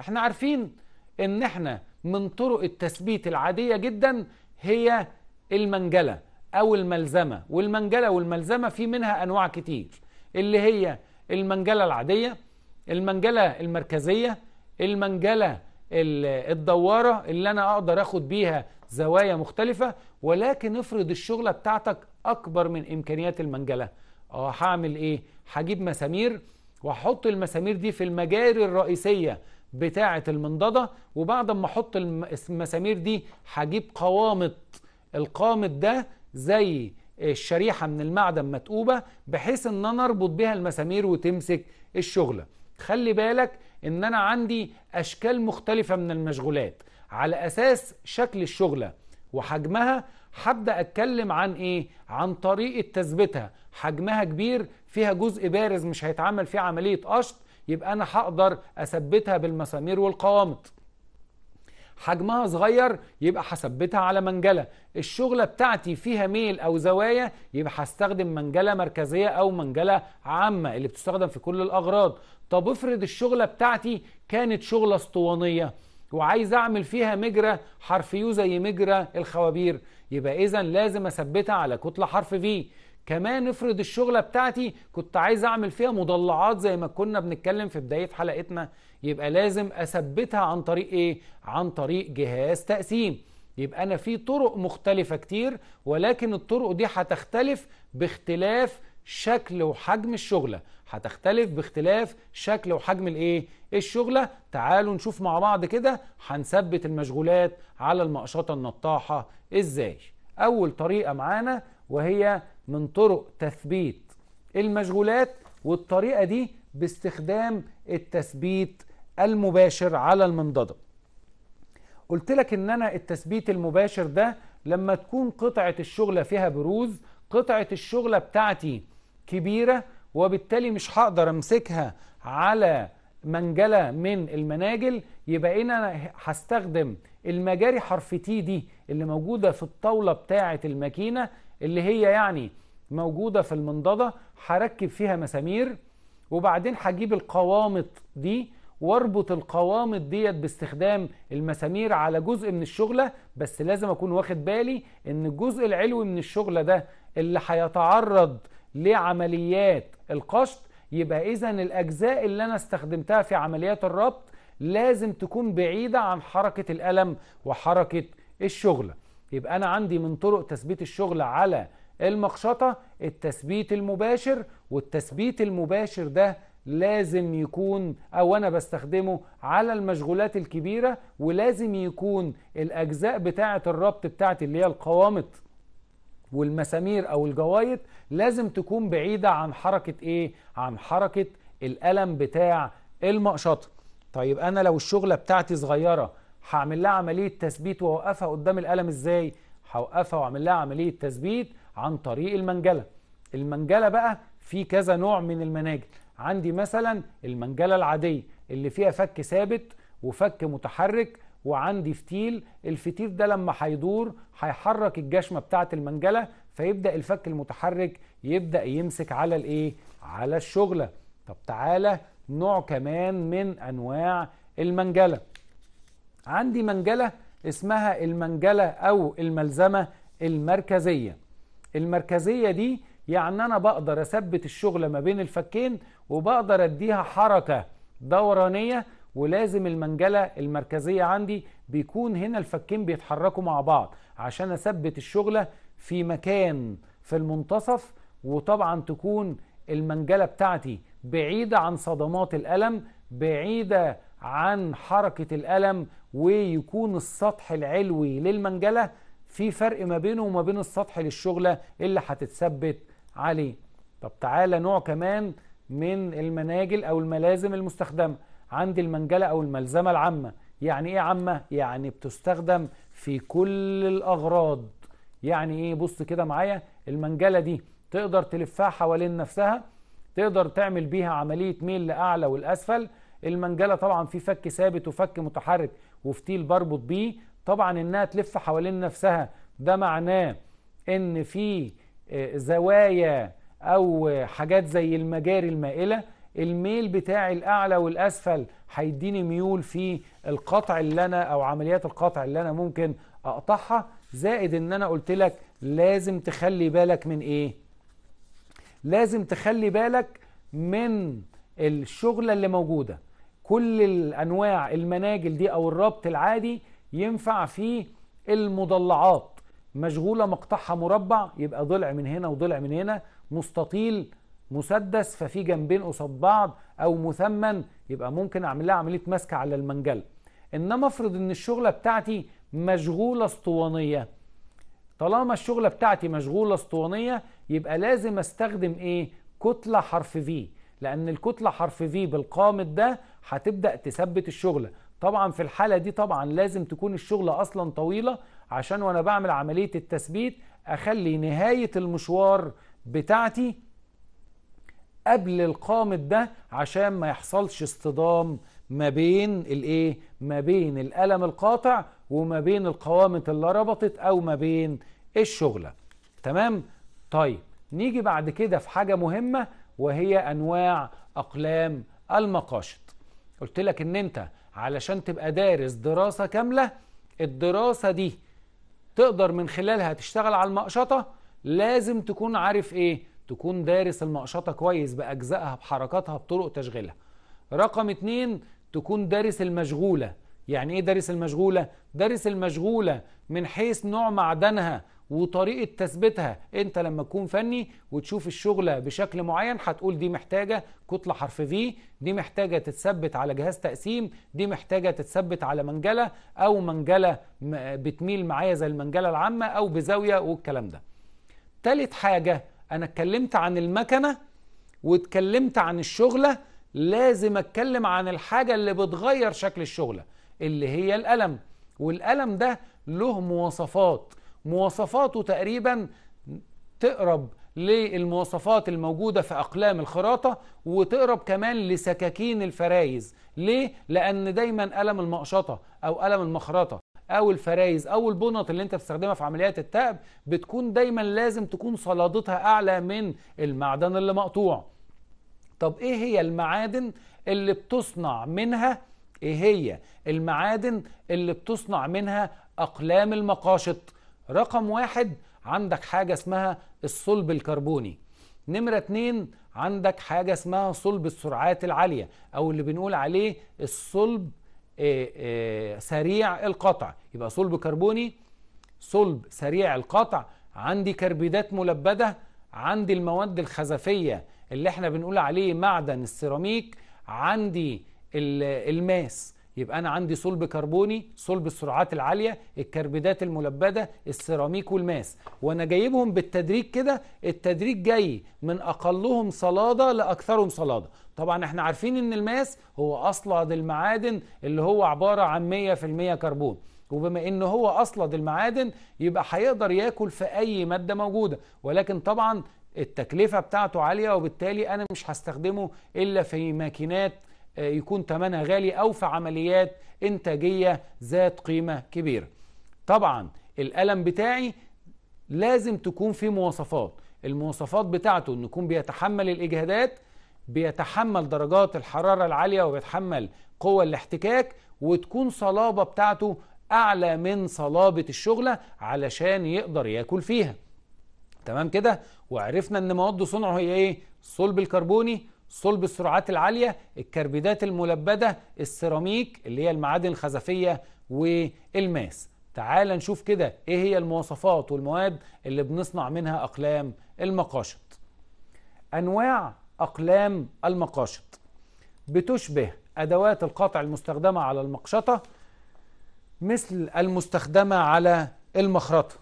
A: احنا عارفين ان احنا من طرق التثبيت العاديه جدا هي المنجله او الملزمه والمنجله والملزمه في منها انواع كتير اللي هي المنجله العاديه المنجله المركزيه المنجله الدواره اللي انا اقدر اخد بيها زوايا مختلفه ولكن افرض الشغله بتاعتك اكبر من امكانيات المنجله اه هعمل ايه هجيب مسامير واحط المسامير دي في المجاري الرئيسيه بتاعه المنضده وبعد ما احط المسامير دي هجيب قوامط القامط ده زي الشريحه من المعدن متقوبه بحيث ان انا اربط بيها المسامير وتمسك الشغله خلي بالك ان انا عندي اشكال مختلفه من المشغولات على اساس شكل الشغله وحجمها هبدا اتكلم عن ايه عن طريقه تثبيتها حجمها كبير فيها جزء بارز مش هيتعمل فيه عمليه قشط يبقى انا هقدر اثبتها بالمسامير والقوامط حجمها صغير يبقى هثبتها على منجله الشغله بتاعتي فيها ميل او زوايا يبقى هستخدم منجله مركزيه او منجله عامه اللي بتستخدم في كل الاغراض طب افرض الشغله بتاعتي كانت شغله اسطوانيه وعايز اعمل فيها مجرى حرفيو زي مجرى الخوابير يبقى إذا لازم أثبتها على كتلة حرف في كمان افرض الشغلة بتاعتي كنت عايز أعمل فيها مضلعات زي ما كنا بنتكلم في بداية حلقتنا يبقى لازم أثبتها عن طريق إيه؟ عن طريق جهاز تقسيم يبقى أنا في طرق مختلفة كتير ولكن الطرق دي هتختلف باختلاف شكل وحجم الشغلة هتختلف باختلاف شكل وحجم الايه ايه الشغله تعالوا نشوف مع بعض كده هنثبت المشغولات على المقشطه النطاحه ازاي اول طريقه معانا وهي من طرق تثبيت المشغولات والطريقه دي باستخدام التثبيت المباشر على المنضده قلت لك ان انا التثبيت المباشر ده لما تكون قطعه الشغله فيها بروز قطعه الشغله بتاعتي كبيره وبالتالي مش هقدر امسكها على منجله من المناجل يبقى انا هستخدم المجاري حرف تي دي اللي موجوده في الطاوله بتاعه الماكينه اللي هي يعني موجوده في المنضده هركب فيها مسامير وبعدين هجيب القوامط دي واربط القوامط ديت باستخدام المسامير على جزء من الشغله بس لازم اكون واخد بالي ان الجزء العلوي من الشغله ده اللي هيتعرض لعمليات القشط يبقى إذا الأجزاء اللي أنا استخدمتها في عمليات الربط لازم تكون بعيدة عن حركة القلم وحركة الشغلة يبقى أنا عندي من طرق تثبيت الشغل على المقشطة التثبيت المباشر والتثبيت المباشر ده لازم يكون أو أنا بستخدمه على المشغولات الكبيرة ولازم يكون الأجزاء بتاعة الربط بتاعتي اللي هي القوامط والمسامير او الجوايط لازم تكون بعيده عن حركه ايه عن حركه القلم بتاع المقشطه طيب انا لو الشغله بتاعتي صغيره هعمل لها عمليه تثبيت واوقفها قدام القلم ازاي هوقفها واعمل لها عمليه تثبيت عن طريق المنجله المنجله بقى في كذا نوع من المناجل عندي مثلا المنجله العاديه اللي فيها فك ثابت وفك متحرك وعندي فتيل الفتيل ده لما هيدور هيحرك الجشمه بتاعه المنجله فيبدا الفك المتحرك يبدا يمسك على الايه على الشغله طب تعالى نوع كمان من انواع المنجله عندي منجله اسمها المنجله او الملزمه المركزيه المركزيه دي يعني انا بقدر اثبت الشغله ما بين الفكين وبقدر اديها حركه دورانيه ولازم المنجلة المركزية عندي بيكون هنا الفكين بيتحركوا مع بعض عشان أثبت الشغلة في مكان في المنتصف وطبعا تكون المنجلة بتاعتي بعيدة عن صدمات الألم بعيدة عن حركة الألم ويكون السطح العلوي للمنجلة في فرق ما بينه وما بين السطح للشغلة اللي هتتثبت عليه طب تعالى نوع كمان من المناجل أو الملازم المستخدمة عند المنجلة أو الملزمة العامة يعني إيه عامة؟ يعني بتستخدم في كل الأغراض يعني إيه بص كده معايا المنجلة دي تقدر تلفها حوالين نفسها تقدر تعمل بيها عملية ميل لأعلى والأسفل المنجلة طبعا في فك ثابت وفك متحرك وفتيل بربط بيه طبعا إنها تلف حوالين نفسها ده معناه إن في آه، زوايا أو حاجات زي المجاري المائلة الميل بتاعي الاعلى والاسفل هيديني ميول في القطع اللي انا او عمليات القطع اللي انا ممكن اقطعها زائد ان انا قلت لك لازم تخلي بالك من ايه لازم تخلي بالك من الشغلة اللي موجودة كل الانواع المناجل دي او الربط العادي ينفع فيه المضلعات مشغولة مقطعها مربع يبقى ضلع من هنا وضلع من هنا مستطيل مسدس ففي جنبين قصاد بعض او مثمن يبقى ممكن اعمل لها عمليه مسك على المنجله انما افرض ان الشغله بتاعتي مشغوله اسطوانيه طالما الشغله بتاعتي مشغوله اسطوانيه يبقى لازم استخدم ايه كتله حرف في لان الكتله حرف في بالقامت ده هتبدا تثبت الشغله طبعا في الحاله دي طبعا لازم تكون الشغله اصلا طويله عشان وانا بعمل عمليه التثبيت اخلي نهايه المشوار بتاعتي قبل القامت ده عشان ما يحصلش اصطدام ما بين الايه ما بين القلم القاطع وما بين القوامت اللي ربطت او ما بين الشغله تمام طيب نيجي بعد كده في حاجه مهمه وهي انواع اقلام المقاشط قلت لك ان انت علشان تبقى دارس دراسه كامله الدراسه دي تقدر من خلالها تشتغل على المقشطه لازم تكون عارف ايه تكون دارس المقشطه كويس باجزائها بحركاتها بطرق تشغيلها رقم اتنين تكون دارس المشغوله يعني ايه دارس المشغوله دارس المشغوله من حيث نوع معدنها وطريقه تثبيتها انت لما تكون فني وتشوف الشغله بشكل معين هتقول دي محتاجه كتله حرف في دي محتاجه تتثبت على جهاز تقسيم دي محتاجه تتثبت على منجله او منجله بتميل معايا زي المنجله العامه او بزاويه والكلام ده تالت حاجه انا اتكلمت عن المكنه واتكلمت عن الشغله لازم اتكلم عن الحاجه اللي بتغير شكل الشغله اللي هي الالم والالم ده له مواصفات مواصفاته تقريبا تقرب للمواصفات الموجودة في أقلام الخراطة وتقرب كمان لسكاكين الفرايز ليه؟ لأن دايما ألم المقشطة أو ألم المخرطة او الفرايز او البنط اللي انت بتستخدمها في عمليات التأب بتكون دايما لازم تكون صلادتها اعلى من المعدن اللي مقطوع طب ايه هي المعادن اللي بتصنع منها ايه هي المعادن اللي بتصنع منها اقلام المقاشط رقم واحد عندك حاجة اسمها الصلب الكربوني نمرة اتنين عندك حاجة اسمها صلب السرعات العالية او اللي بنقول عليه الصلب إيه، إيه، سريع القطع يبقى صلب كربوني صلب سريع القطع عندي كربيدات ملبدة عندي المواد الخزفية اللي احنا بنقول عليه معدن السيراميك عندي الماس يبقى انا عندي صلب كربوني صلب السرعات العاليه الكربيدات الملبده السيراميك والماس وانا جايبهم بالتدريج كده التدريج جاي من اقلهم صلاده لاكثرهم صلاده طبعا احنا عارفين ان الماس هو اصلد المعادن اللي هو عباره عن 100% كربون وبما ان هو اصلد المعادن يبقى هيقدر ياكل في اي ماده موجوده ولكن طبعا التكلفه بتاعته عاليه وبالتالي انا مش هستخدمه الا في ماكينات آه، يكون ثمنها غالي او في عمليات انتاجيه ذات قيمه كبيره طبعا القلم بتاعي لازم تكون فيه مواصفات المواصفات بتاعته انه يكون بيتحمل الاجهادات بيتحمل درجات الحرارة العالية وبيتحمل قوة الاحتكاك وتكون صلابة بتاعته أعلى من صلابة الشغلة علشان يقدر ياكل فيها تمام كده وعرفنا ان مواد صنعه هي ايه الصلب الكربوني صلب السرعات العالية الكربيدات الملبدة السيراميك اللي هي المعادن الخزفية والماس تعال نشوف كده ايه هي المواصفات والمواد اللي بنصنع منها اقلام المقاشط انواع أقلام المقاشط بتشبه أدوات القطع المستخدمة على المقشطة مثل المستخدمة على المخرطة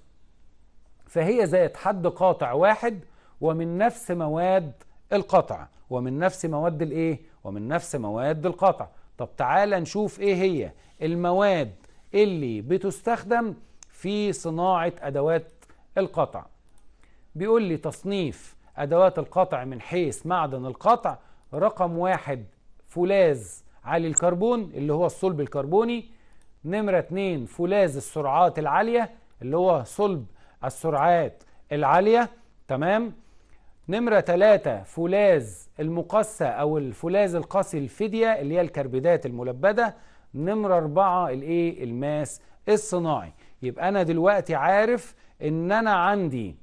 A: فهي ذات حد قاطع واحد ومن نفس مواد القطع ومن نفس مواد الايه ومن نفس مواد القطع طب تعالى نشوف ايه هي المواد اللي بتستخدم في صناعة ادوات القطع بيقول لي تصنيف أدوات القطع من حيث معدن القطع رقم واحد فولاذ عالي الكربون اللي هو الصلب الكربوني نمرة اتنين فولاذ السرعات العالية اللي هو صلب السرعات العالية تمام نمرة تلاتة فولاذ المقسى أو الفولاذ القاسي الفدية اللي هي الكربيدات الملبدة نمرة أربعة الإيه الماس الصناعي يبقى أنا دلوقتي عارف إن أنا عندي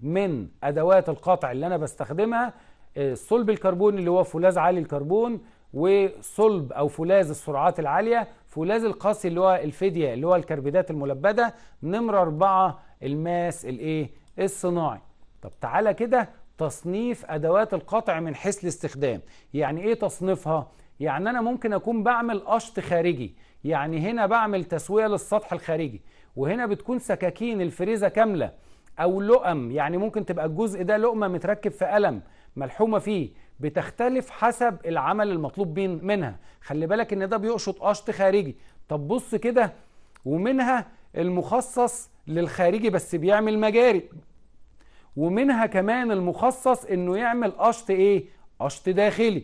A: من ادوات القطع اللي انا بستخدمها آه، صلب الكربون اللي هو فولاذ عالي الكربون وصلب او فولاذ السرعات العاليه فولاذ القاسي اللي هو الفديه اللي هو الكربيدات الملبده نمره أربعة الماس الايه الصناعي طب تعالى كده تصنيف ادوات القطع من حيث الاستخدام يعني ايه تصنيفها يعني انا ممكن اكون بعمل قشط خارجي يعني هنا بعمل تسويه للسطح الخارجي وهنا بتكون سكاكين الفريزه كامله او لؤم يعني ممكن تبقى الجزء ده لقمه متركب في قلم ملحومه فيه بتختلف حسب العمل المطلوب منها خلي بالك ان ده بيقشط قشط خارجي طب بص كده ومنها المخصص للخارجي بس بيعمل مجاري ومنها كمان المخصص انه يعمل قشط ايه قشط داخلي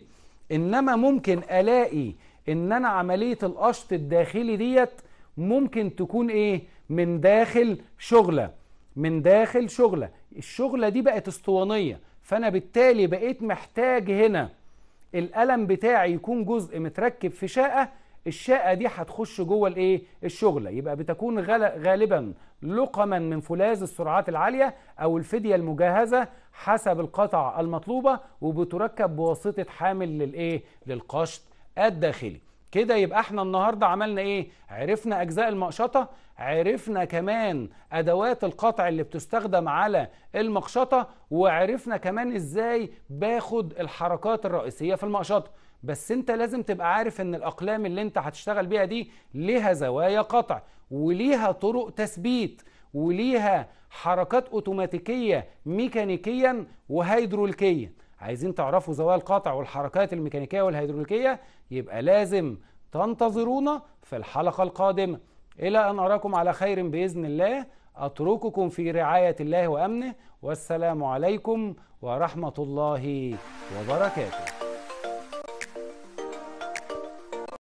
A: انما ممكن الاقي ان انا عمليه القشط الداخلي ديت ممكن تكون ايه من داخل شغله من داخل شغله الشغله دي بقت اسطوانيه فانا بالتالي بقيت محتاج هنا القلم بتاعي يكون جزء متركب في شقه الشقه دي هتخش جوه الايه الشغله يبقى بتكون غالبا لقما من فولاذ السرعات العاليه او الفديه المجهزه حسب القطع المطلوبه وبتركب بواسطه حامل للايه للقشط الداخلي كده يبقى احنا النهارده عملنا ايه عرفنا اجزاء المقشطه عرفنا كمان ادوات القطع اللي بتستخدم على المقشطه وعرفنا كمان ازاي باخد الحركات الرئيسيه في المقشطه بس انت لازم تبقى عارف ان الاقلام اللي انت هتشتغل بيها دي ليها زوايا قطع وليها طرق تثبيت وليها حركات اوتوماتيكيه ميكانيكيا وهيدروليكيا عايزين تعرفوا زوايا القطع والحركات الميكانيكية والهيدروليكية يبقى لازم تنتظرونا في الحلقة القادمة إلى أن أراكم على خير بإذن الله أترككم في رعاية الله وأمنه والسلام عليكم ورحمة الله وبركاته